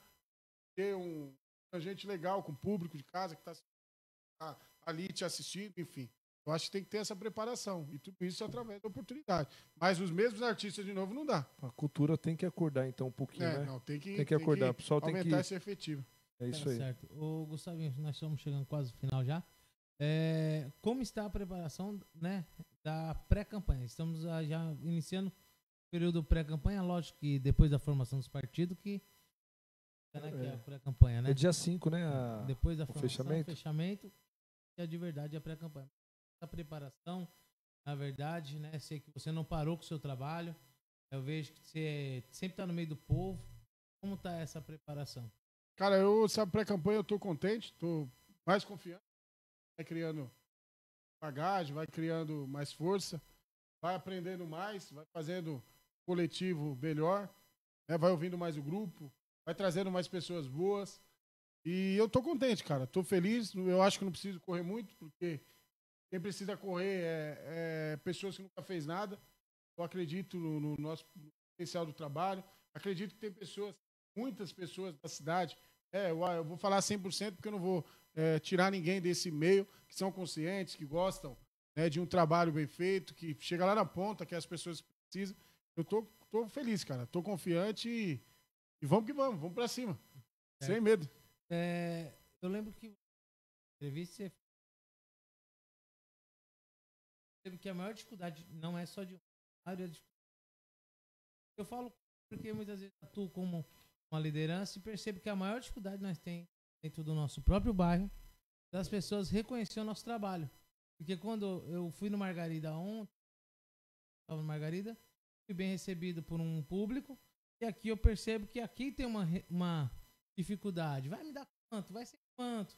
Ter um, agente legal, com o público de casa que está Tá ali te assistindo, enfim. Eu acho que tem que ter essa preparação. E tudo isso através da oportunidade. Mas os mesmos artistas, de novo, não dá. A cultura tem que acordar, então, um pouquinho, é, né? Não, tem que, tem que acordar. Tem que o pessoal tem que... Aumentar esse efetivo. É isso tá aí. Certo. Ô, Gustavinho, nós estamos chegando quase ao final já. É, como está a preparação né, da pré-campanha? Estamos ah, já iniciando o período pré-campanha. Lógico que depois da formação dos partidos que... Tá que é a pré-campanha, né? É dia 5, né? A... Depois da formação, fechamento. fechamento é de verdade a é pré-campanha. A preparação, na verdade, né? Sei que você não parou com o seu trabalho. Eu vejo que você sempre está no meio do povo. Como tá essa preparação? Cara, eu, essa pré-campanha eu tô contente, tô mais confiante. Vai criando bagagem, vai criando mais força, vai aprendendo mais, vai fazendo coletivo melhor, né? vai ouvindo mais o grupo, vai trazendo mais pessoas boas. E eu tô contente, cara. Tô feliz. Eu acho que não preciso correr muito, porque quem precisa correr é, é pessoas que nunca fez nada. Eu acredito no, no nosso potencial do trabalho. Acredito que tem pessoas, muitas pessoas da cidade. É, eu, eu vou falar 100% porque eu não vou é, tirar ninguém desse meio, que são conscientes, que gostam né, de um trabalho bem feito, que chega lá na ponta, que é as pessoas precisam. Eu tô, tô feliz, cara. Tô confiante e, e vamos que vamos, vamos para cima. É. Sem medo. É, eu lembro que entrevista você que a maior dificuldade não é só de área de eu falo porque muitas vezes atuo como uma liderança e percebo que a maior dificuldade nós tem dentro do nosso próprio bairro das pessoas reconhecer o nosso trabalho porque quando eu fui no Margarida ontem estava no Margarida fui bem recebido por um público e aqui eu percebo que aqui tem uma, uma dificuldade? Vai me dar quanto? Vai ser quanto?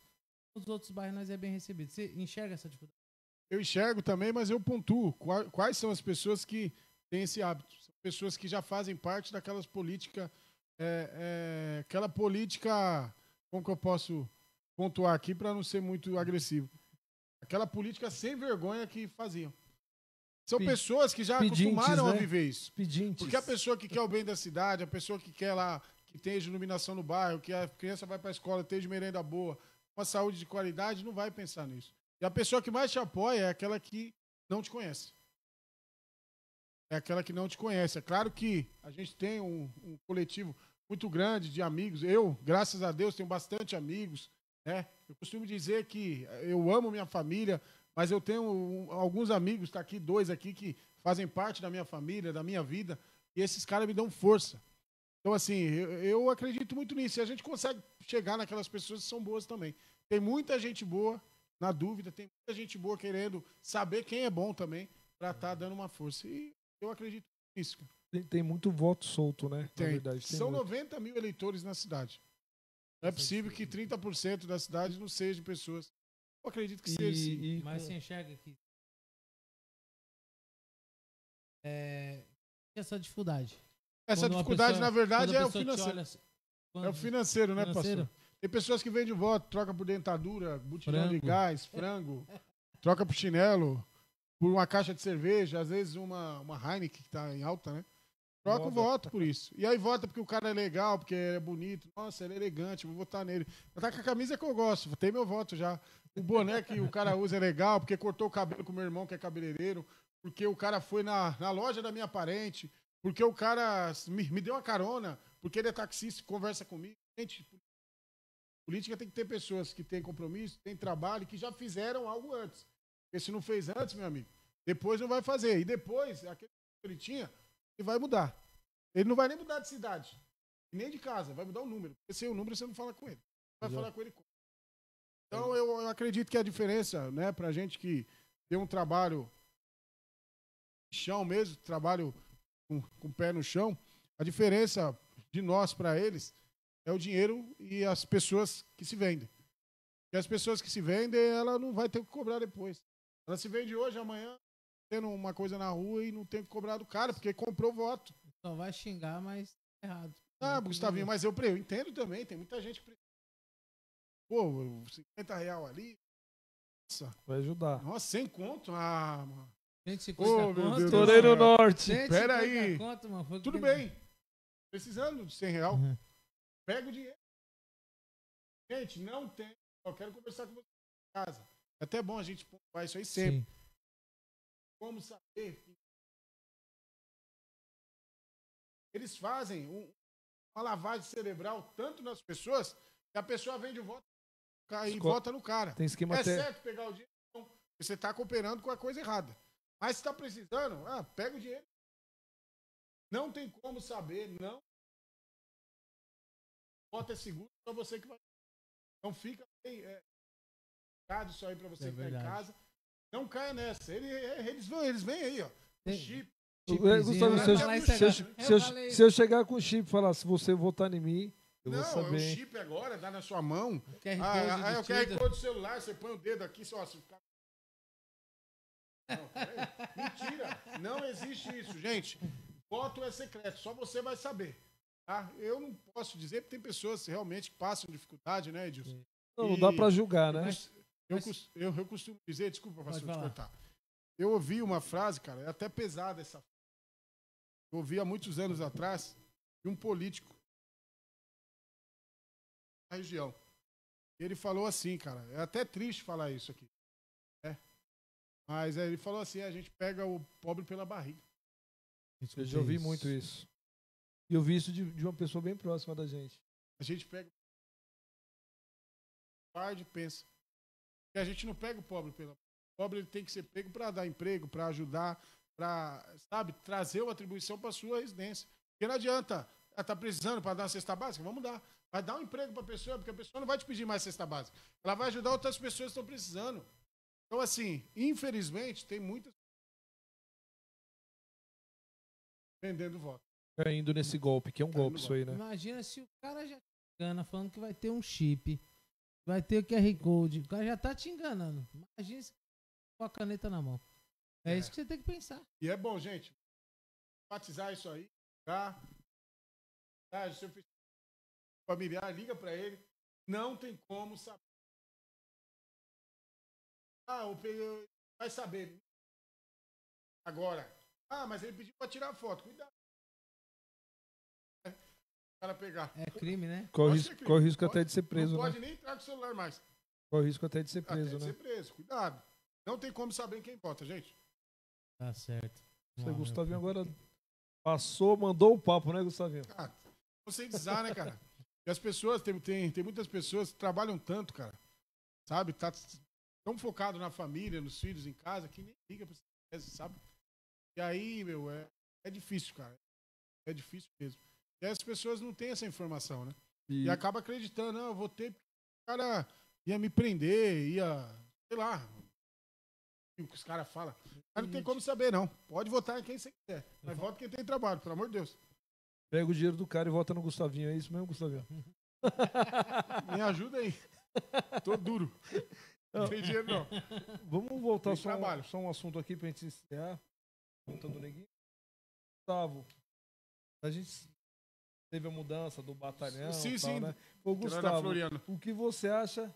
Os outros bairros nós é bem recebido. Você enxerga essa dificuldade? Eu enxergo também, mas eu pontuo. Quais são as pessoas que têm esse hábito? São pessoas que já fazem parte daquelas políticas. É, é, aquela política. Como que eu posso pontuar aqui para não ser muito agressivo? Aquela política sem vergonha que faziam. São pessoas que já Pedintes, acostumaram né? a viver isso. Pedintes. Porque a pessoa que quer o bem da cidade, a pessoa que quer lá que esteja iluminação no bairro, que a criança vai para a escola, esteja merenda boa, uma saúde de qualidade, não vai pensar nisso. E a pessoa que mais te apoia é aquela que não te conhece. É aquela que não te conhece. É claro que a gente tem um, um coletivo muito grande de amigos. Eu, graças a Deus, tenho bastante amigos. Né? Eu costumo dizer que eu amo minha família, mas eu tenho alguns amigos, está aqui dois aqui, que fazem parte da minha família, da minha vida, e esses caras me dão força. Então, assim, eu, eu acredito muito nisso. E a gente consegue chegar naquelas pessoas que são boas também. Tem muita gente boa na dúvida, tem muita gente boa querendo saber quem é bom também, para estar tá dando uma força. E eu acredito nisso. Tem, tem muito voto solto, né? Tem. Verdade, tem são muito. 90 mil eleitores na cidade. Não é possível que 30% da cidade não sejam pessoas. Eu acredito que e, seja. Sim. E, Mas você enxerga aqui. É, essa dificuldade. Essa dificuldade, pessoa, na verdade, é o financeiro. Assim, quando, é o financeiro, né, financeiro? pastor? Tem pessoas que vendem voto, troca por dentadura, botijão de gás, frango, troca por chinelo, por uma caixa de cerveja, às vezes uma, uma Heineken que está em alta, né? Troca o voto por isso. E aí vota porque o cara é legal, porque é bonito. Nossa, ele é elegante, vou votar nele. Tá com a camisa que eu gosto, tem meu voto já. O boné que o cara usa é legal, porque cortou o cabelo com o meu irmão, que é cabeleireiro, porque o cara foi na, na loja da minha parente, porque o cara me, me deu uma carona, porque ele é taxista, conversa comigo. Gente, política tem que ter pessoas que têm compromisso, têm trabalho, que já fizeram algo antes. Porque se não fez antes, meu amigo, depois não vai fazer. E depois, aquele que ele tinha, ele vai mudar. Ele não vai nem mudar de cidade, nem de casa, vai mudar o número. Porque sem o número você não fala com ele. Vai Exato. falar com ele como? Então eu, eu, acredito que a diferença, né, pra gente que tem um trabalho chão mesmo, trabalho com, com o pé no chão, a diferença de nós para eles é o dinheiro e as pessoas que se vendem. E as pessoas que se vendem, ela não vai ter que cobrar depois. Ela se vende hoje, amanhã, tendo uma coisa na rua e não tem que cobrar do cara, porque comprou voto. Só vai xingar, mas é errado. Ah, Gustavinho, mas eu, eu entendo também, tem muita gente que Pô, 50 real ali. Nossa. Vai ajudar. Nossa, sem conto? Ah, mano. 150 conto. Meu no Norte. Pera aí. Conto, mano, Tudo bem. Precisando de 100 real. Uhum. Pega o dinheiro. Gente, não tem. Eu quero conversar com você em casa. É até bom a gente pontuar isso aí sempre. Sim. Como saber? Eles fazem um, uma lavagem cerebral tanto nas pessoas que a pessoa vende o voto e Esco... vota no cara. Tem esquema é certo pegar o dinheiro. Então, você está cooperando com a coisa errada. Mas se está precisando, ah, pega o dinheiro. Não tem como saber, não. Bota é seguro para você que vai. Então fica bem. É, isso aí para você é que está em casa. Não caia nessa. Ele, é, eles, vão, eles vêm aí, ó. chip. Gustavo, né? se, eu, se, eu, se, eu, se eu chegar com o chip e falar, se você votar em mim, eu não, vou saber. Não, é o chip agora, dá na sua mão. O QR ah, ah é Code do celular, você põe o dedo aqui, só, se ficar Mentira! Não existe isso, gente. Voto é secreto, só você vai saber. Tá? Eu não posso dizer, porque tem pessoas que realmente passam dificuldade, né, Edilson? Não, não dá para julgar, né? Eu, mas... eu, eu, costumo dizer, desculpa, pastor, te cortar. Eu ouvi uma frase, cara, é até pesada essa frase. Eu ouvi há muitos anos atrás de um político da região. Ele falou assim, cara, é até triste falar isso aqui. Mas é, ele falou assim: é, a gente pega o pobre pela barriga. eu já ouvi isso. muito isso. E eu vi isso de, de, uma pessoa bem próxima da gente. A gente pega. Guarde e pensa. Que a gente não pega o pobre pela barriga. O pobre ele tem que ser pego para dar emprego, para ajudar, para, sabe, trazer uma atribuição para sua residência. Porque não adianta. Ela está precisando para dar uma cesta básica? Vamos dar. Vai dar um emprego para a pessoa, porque a pessoa não vai te pedir mais cesta básica. Ela vai ajudar outras pessoas que estão precisando. Então, assim, infelizmente, tem muitas. Vendendo voto. Caindo tá nesse golpe, que é um Caindo tá golpe isso aí, né? Imagina se o cara já te tá engana falando que vai ter um chip, vai ter o QR Code. O cara já tá te enganando. Imagina se com a caneta na mão. É, é, isso que você tem que pensar. E é bom, gente. Batizar isso aí, tá? tá seu familiar, liga para ele. Não tem como saber ah, o período vai saber agora. Ah, mas ele pediu para tirar foto. Cuidado. Cara pegar. É crime, né? Corre, risco, crime. corre risco pode, até de ser preso. Não né? pode nem entrar com o celular mais. Corre risco até de ser preso, até né? De ser preso, cuidado. Não tem como saber quem vota, gente. Tá certo. Você, Gustavinho, agora passou, mandou o papo, né, Gustavinho? Ah, conscientizar, né, cara? E as pessoas, tem, tem, tem muitas pessoas que trabalham tanto, cara. Sabe? Tá tão focado na família, nos filhos, em casa, que nem liga pra estresse, sabe? E aí, meu, é, é difícil, cara. É difícil mesmo. E as pessoas não têm essa informação, né? E, e acaba acreditando, ah, eu vou ter. O cara ia me prender, ia. Sei lá. O que os caras falam. Cara não tem como saber, não. Pode votar em quem você quiser. Mas uhum. vota quem tem trabalho, pelo amor de Deus. Pega o dinheiro do cara e vota no Gustavinho. É isso mesmo, Gustavinho? me ajuda aí. Tô duro. Não tem dinheiro, não. Vamos voltar só um, só um, assunto aqui pra gente encerrar. Conta do neguinho. Gustavo, a gente teve a mudança do batalhão. Sim, tal, sim. Né? Ô, Gustavo, o que você acha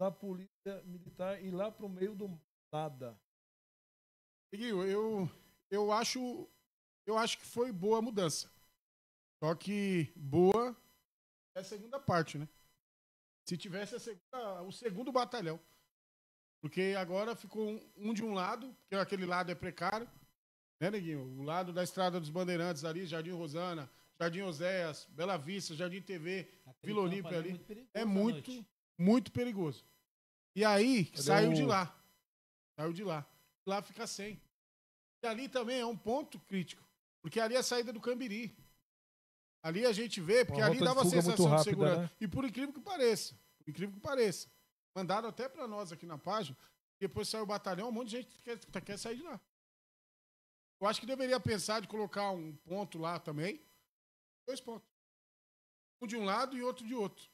da polícia militar ir lá pro meio do nada? Neguinho, eu, eu acho. Eu acho que foi boa a mudança. Só que boa é a segunda parte, né? Se tivesse a segunda, o segundo batalhão. Porque agora ficou um de um lado, que aquele lado é precário, né, Neguinho? O lado da Estrada dos Bandeirantes ali, Jardim Rosana, Jardim Oséias, Bela Vista, Jardim TV, aquele Vila Olímpia ali. É muito, é muito, muito perigoso. E aí Cadê saiu o... de lá. Saiu de lá. Lá fica sem. E ali também é um ponto crítico. Porque ali é a saída do Cambiri. Ali a gente vê, porque Uma ali dava a sensação rápida, de segurança. Né? E por incrível que pareça, por incrível que pareça, Mandaram até para nós aqui na página. Depois saiu o batalhão, um monte de gente quer, tá, quer sair de lá. Eu acho que deveria pensar de colocar um ponto lá também. Dois pontos. Um de um lado e outro de outro.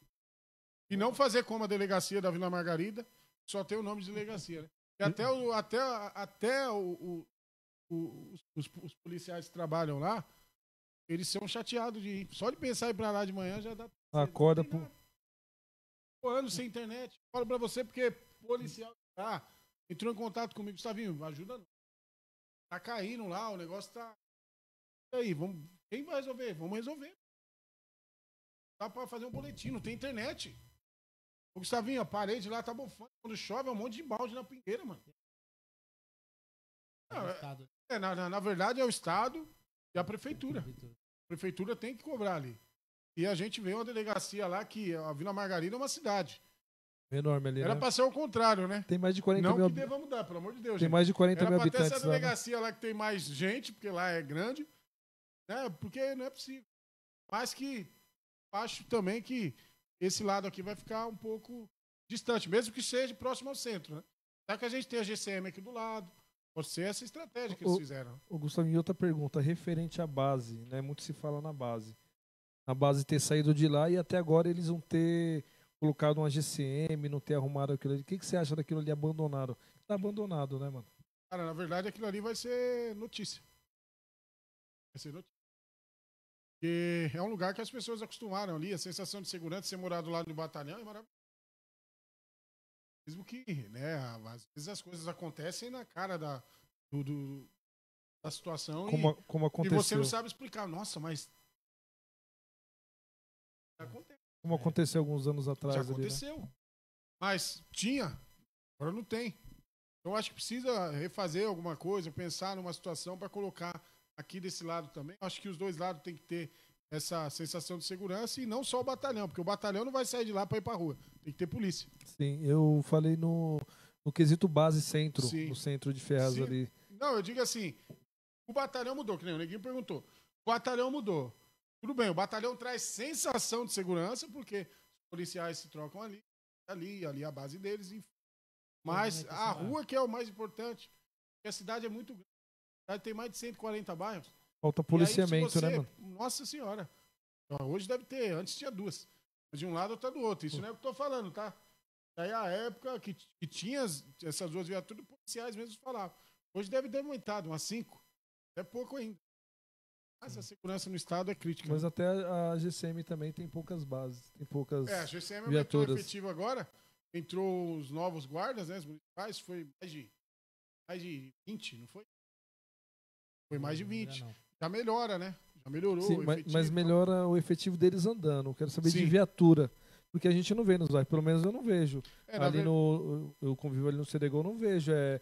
E não fazer como a delegacia da Vila Margarida, só tem o nome de delegacia, né? E até, o, até, até o, o, os, os, policiais que trabalham lá, eles são chateados de ir. Só de pensar em ir para lá de manhã já dá. Acorda, por, anos sem internet. Falo pra você porque policial tá, entrou em contato comigo. Gustavinho, ajuda não. Tá caindo lá, o negócio tá. E aí, vamos... quem vai resolver? Vamos resolver. Dá pra fazer um boletim, não tem internet. O Gustavinho, a parede lá tá bofando. Quando chove, é um monte de balde na pingueira, mano. é, é-, é na, na, na verdade, é o Estado e a prefeitura. A prefeitura tem que cobrar ali. E a gente vê uma delegacia lá que a Vila Margarida é uma cidade. Enorme ali. Era né? pra ser o contrário, né? Tem mais de 40 não mil Não que devamos dar, pelo amor de Deus. Tem gente. mais de 40 Era mil habitantes. Era pra ter essa delegacia lá, né? lá, que tem mais gente, porque lá é grande. Né? Porque não é possível. Mas que acho também que esse lado aqui vai ficar um pouco distante, mesmo que seja próximo ao centro, né? Já que a gente tem a GCM aqui do lado. Pode ser essa estratégia que o, eles fizeram. O Gustavo, e outra pergunta, referente à base, né? Muito se fala na base a base ter saído de lá e até agora eles não ter colocado uma GCM, não ter arrumado aquilo ali. O que, que você acha daquilo ali abandonado? Tá abandonado, né, mano? Cara, na verdade aquilo ali vai ser notícia. Vai ser notícia. Porque é um lugar que as pessoas acostumaram ali, a sensação de segurança, de ser morado lá no batalhão é maravilhoso. Mesmo que, né, às vezes as coisas acontecem na cara da, do, do, da situação como, e, como aconteceu. e você não sabe explicar. Nossa, mas Acontece. Como é. aconteceu alguns anos atrás. Já aconteceu. Ali, né? Mas tinha, agora não tem. Eu acho que precisa refazer alguma coisa, pensar numa situação para colocar aqui desse lado também. Acho que os dois lados têm que ter essa sensação de segurança e não só o batalhão, porque o batalhão não vai sair de lá para ir para rua. Tem que ter polícia. Sim, eu falei no, no quesito base centro, no centro de Ferraz Sim. ali. Não, eu digo assim, o batalhão mudou, que nem o Neguinho perguntou. O batalhão mudou. Tudo bem, o batalhão traz sensação de segurança, porque os policiais se trocam ali, ali, ali a base deles, enfim. Mas é a rua que é o mais importante, porque a cidade é muito grande. A cidade tem mais de 140 bairros. Falta policiamento, aí, né, você, né, mano? Nossa senhora. Então, hoje deve ter, antes tinha duas. De um lado outra tá do outro. Isso não é o que eu tô falando, tá? Daí é a época que, que tinha essas duas viaturas, policiais mesmo falavam. Hoje deve ter aumentado, umas cinco. É pouco ainda mas a segurança no estado é crítica. Mas né? até a GCM também tem poucas bases, tem poucas É, a GCM é viaturas. aumentou efetivo agora. Entrou os novos guardas, né, os municipais, foi mais de, mais de 20, não foi? Foi mais de 20. É Já melhora, né? Já melhorou Sim, efetivo, mas, então. melhora o efetivo deles andando. Quero saber Sim. de viatura. Porque a gente não vê nos bairros, pelo menos eu não vejo. É, ali ver... no. Eu convivo ali no Seregol, não vejo. É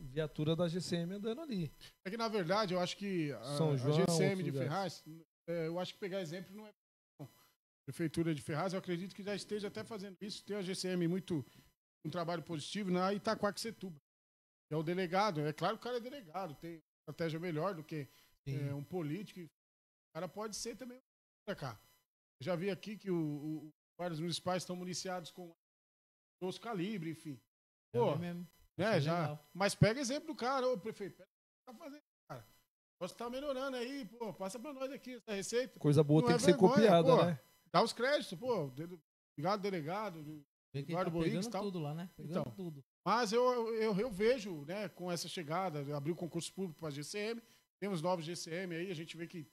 viatura da GCM andando ali. É que, na verdade, eu acho que a, São João, a GCM de Ferraz, é, eu acho que pegar exemplo não é Prefeitura de Ferraz, eu acredito que já esteja até fazendo isso. Tem a GCM muito um trabalho positivo na Itaquaquecetuba. Que é o delegado. É claro que o cara é delegado, tem estratégia melhor do que é, um político. O cara pode ser também pra cá. Eu já vi aqui que o, o, os vários municipais estão municiados com grosso calibre, enfim. É Pô, é é, já. Mas pega exemplo do cara, ô prefeito, tá fazendo, cara. Você tá melhorando aí, pô, passa pra nós aqui essa receita. Coisa boa Não tem é que vergonha, ser copiada, pô, né? Dá os créditos, pô. Obrigado, delegado. Eduardo tá Borrigues, tal. tudo lá, né? Pegando então, tudo. Mas eu, eu, eu vejo, né, com essa chegada, abrir o concurso público para a GCM, temos novos GCM aí, a gente vê que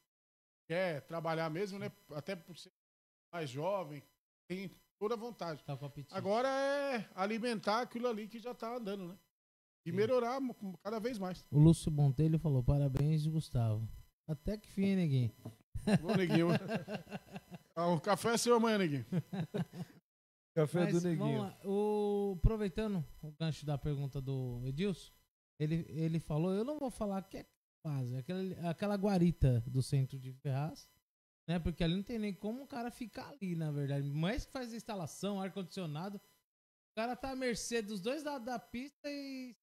quer trabalhar mesmo, né? Até por ser mais jovem, tem toda vontade. Tá Agora é alimentar aquilo ali que já está andando, né? E Sim. melhorar cada vez mais. O Lúcio Montelho falou: parabéns, Gustavo. Até que fim, neguinho. Bom, ah, é neguinho. o café é seu amanhã, neguinho. Café Mas, do neguinho. Lá, o, aproveitando o gancho da pergunta do Edilson, ele, ele falou: eu não vou falar que é quase, aquela, aquela guarita do centro de Ferraz né? Porque ali não tem nem como o cara ficar ali, na verdade. Mas que faz a instalação, ar-condicionado. O cara tá à mercê dos dois lados da pista e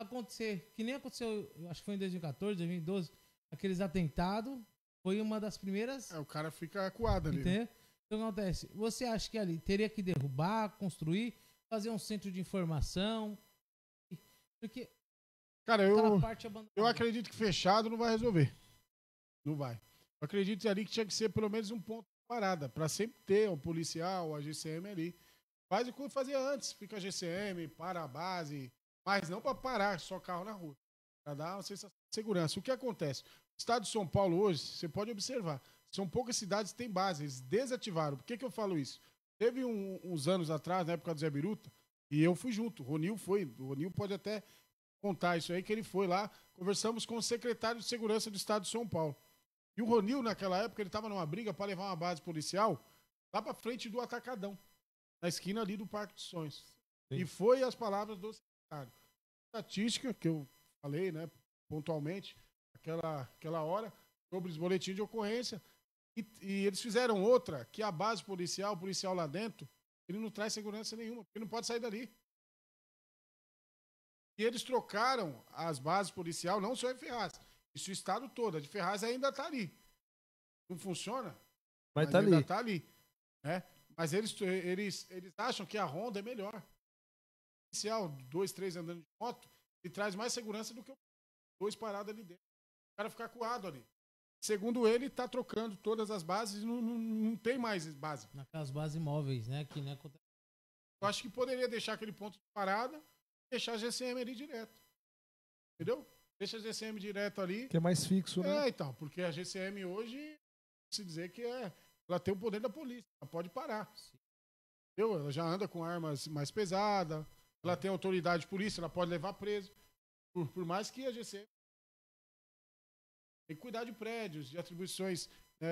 acontecer, que nem aconteceu, acho que foi em 2014, 2012, aqueles atentados. Foi uma das primeiras. É, o cara fica acuado ali. Né? Entendeu? Então acontece. Você acha que ali teria que derrubar, construir, fazer um centro de informação? Porque. Cara, eu. eu acredito que fechado não vai resolver. Não vai acredito ali que tinha que ser pelo menos um ponto de parada, para sempre ter um policial, a GCM ali. Faz o que fazia antes, fica a GCM, para a base, mas não para parar só carro na rua, para dar uma sensação de segurança. O que acontece? O estado de São Paulo hoje, você pode observar, são poucas cidades que têm base, eles desativaram. Por que, que eu falo isso? Teve um, uns anos atrás, na época do Zé Biruta, e eu fui junto, o Ronil foi, o Ronil pode até contar isso aí, que ele foi lá, conversamos com o secretário de Segurança do Estado de São Paulo. E o Ronil, naquela época, ele estava numa briga para levar uma base policial lá para frente do Atacadão, na esquina ali do Parque dos Sonhos. Sim. E foi as palavras do secretário. Estatística, que eu falei, né, pontualmente, aquela, aquela hora, sobre os boletins de ocorrência. E, e eles fizeram outra, que a base policial, o policial lá dentro, ele não traz segurança nenhuma, porque não pode sair dali. E eles trocaram as bases policial, não só em Ferraz, isso o estado todo. A de Ferraz ainda está ali. Não funciona? Mas, tá ainda está ali. Né? Mas eles, eles, eles acham que a Honda é melhor. Inicial, dois, três andando de moto, e traz mais segurança do que dois parados ali dentro. O cara fica coado ali. Segundo ele, está trocando todas as bases, não, não, não tem mais base. Naquelas bases imóveis, né? Que, né? Eu acho que poderia deixar aquele ponto de parada, deixar a GCM ali direto. Entendeu? Deixa a GCM direto ali. Que é mais fixo, né? É, então, porque a GCM hoje, se dizer que é, ela tem o poder da polícia, ela pode parar. Sim. Entendeu? Ela já anda com armas mais pesadas, ela tem autoridade de polícia, ela pode levar preso. Por, por mais que a GCM tem que cuidar de prédios, de atribuições é,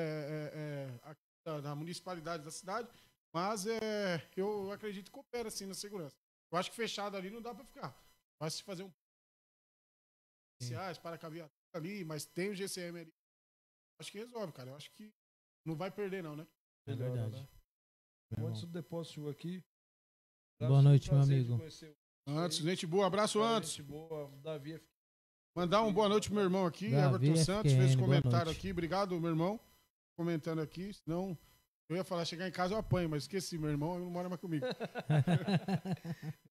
é, é, da, da, municipalidade da cidade, mas é, eu acredito que coopera assim na segurança. Eu acho que fechado ali não dá para ficar. Vai se fazer um iniciais, para caber ali, mas tem o GCM ali. Acho que resolve, cara. Eu acho que não vai perder, não, né? É verdade. Né? Antes do depósito aqui. Boa noite, meu amigo. Antes, gente boa, abraço antes. Gente boa, Davi é Mandar um boa noite pro meu irmão aqui, Davi Everton FQN, Santos, fez um comentário aqui. Obrigado, meu irmão, comentando aqui. Senão, eu ia falar, chegar em casa eu apanho, mas esqueci, meu irmão não mora mais comigo.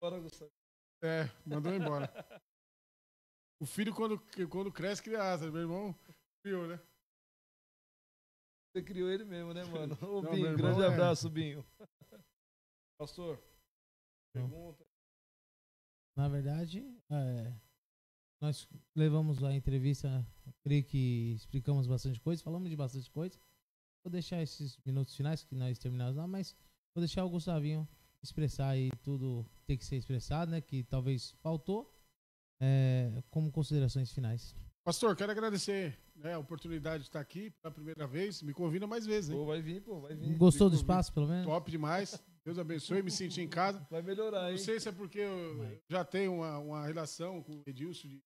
Bora, Gustavo. É, mandou embora. O filho, quando, quando cresce, cria Meu irmão criou, né? Você criou ele mesmo, né, mano? Ô, Não, Binho, grande é... abraço, Binho. Pastor, pergunta. Na verdade, é, nós levamos a entrevista, creio que explicamos bastante coisa, falamos de bastante coisa. Vou deixar esses minutos finais que nós terminamos lá, mas vou deixar o Gustavinho expressar aí tudo, tem que ser expressado, né? Que talvez faltou é, como considerações finais. Pastor, quero agradecer né, a oportunidade de estar aqui pela primeira vez. Me convida mais vezes, hein? Pô, vai vir, pô, vai vir. Gostou do espaço, pelo menos? Top demais. Deus abençoe, me senti em casa. Vai melhorar, hein? Não sei se é porque eu vai. já tenho uma, uma, relação com o Edilson de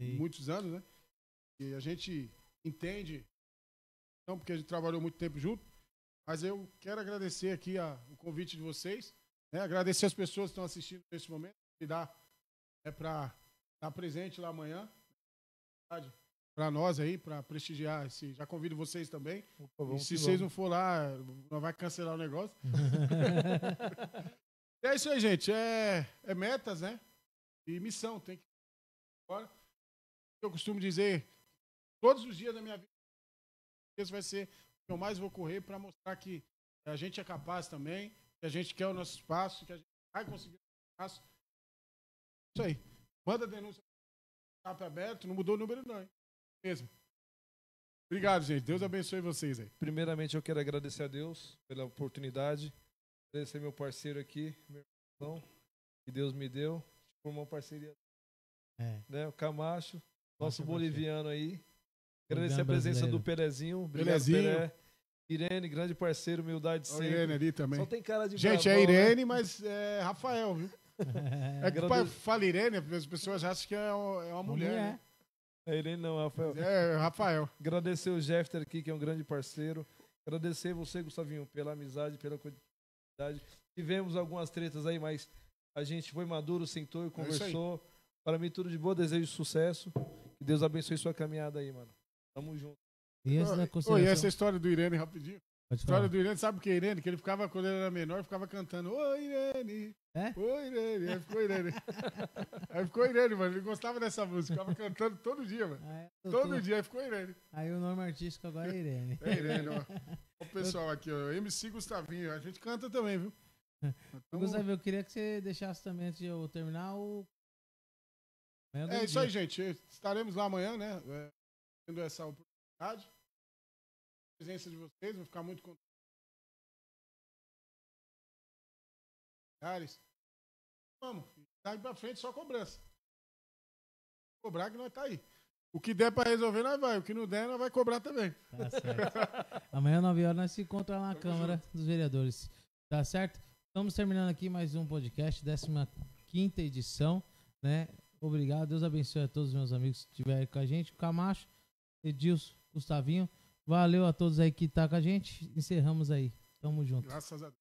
Sim. muitos anos, né? E a gente entende, não porque a gente trabalhou muito tempo junto, mas eu quero agradecer aqui a, o convite de vocês, né? agradecer as pessoas que estão assistindo nesse momento, me dá é para estar tá presente lá amanhã. Para nós aí, para prestigiar. Esse, já convido vocês também. Opa, se vocês não for lá, não vai cancelar o negócio. é isso aí, gente. É, é metas, né? E missão. Tem que. Agora, eu costumo dizer, todos os dias da minha vida, esse vai ser o que eu mais vou correr para mostrar que a gente é capaz também, que a gente quer o nosso espaço, que a gente vai conseguir o nosso espaço isso aí. Manda denúncia. Cap aberto, não mudou o número, não, hein? Mesmo. Obrigado, gente. Deus abençoe vocês aí. Primeiramente, eu quero agradecer a Deus pela oportunidade. Agradecer meu parceiro aqui, meu irmão, que Deus me deu. Formou uma parceria. É. Né? O Camacho, nosso Nossa, boliviano aí. Agradecer a presença brasileiro. do Pelezinho. Obrigado, Irene, grande parceiro, humildade sempre. Irene ali também. Só tem cara de Gente, é Irene, né? mas é Rafael, viu? É, é que Grande... Irene, as pessoas acham que é uma, é uma mulher. mulher. Né? É Irene, não, é Rafael. É, é, Rafael. Agradecer o Jeffter aqui, que é um grande parceiro. Agradecer você, Gustavinho, pela amizade, pela quantidade. Tivemos algumas tretas aí, mas a gente foi maduro, sentou e conversou. É Para mim, tudo de boa, desejo sucesso. Que Deus abençoe sua caminhada aí, mano. Tamo junto. E, essa, oh, e essa história do Irene, rapidinho? A história do Irene, sabe o que é Irene? Que ele ficava, quando ele era menor, ficava cantando Oi, Irene! É? Oi, Irene! Aí ficou Irene. aí ficou Irene, mano. Ele gostava dessa música. Ficava cantando todo dia, mano. Ah, é? todo tô... dia, aí ficou Irene. Aí o nome artístico agora é Irene. é Irene, ó. O pessoal aqui, ó. MC Gustavinho. A gente canta também, viu? Então... Gustavo, eu queria que você deixasse também, antes de eu terminar, o... É isso dia. aí, gente. Estaremos lá amanhã, né? É, tendo essa oportunidade presença de vocês, vou ficar muito contente. Vamos, tá daí para frente só cobrança. Cobrar que nós tá aí. O que der para resolver, nós vai. O que não der, nós vai cobrar também. Tá certo. Amanhã, 9 horas, nós se encontramos na Tamo Câmara junto. dos Vereadores. Tá certo? Estamos terminando aqui mais um podcast, 15 edição, né? Obrigado, Deus abençoe a todos os meus amigos que estiverem com a gente. Camacho, Edilson, Gustavinho. Valeu a todos aí que tá com a gente. Encerramos aí. Tamo junto. Graças a Deus.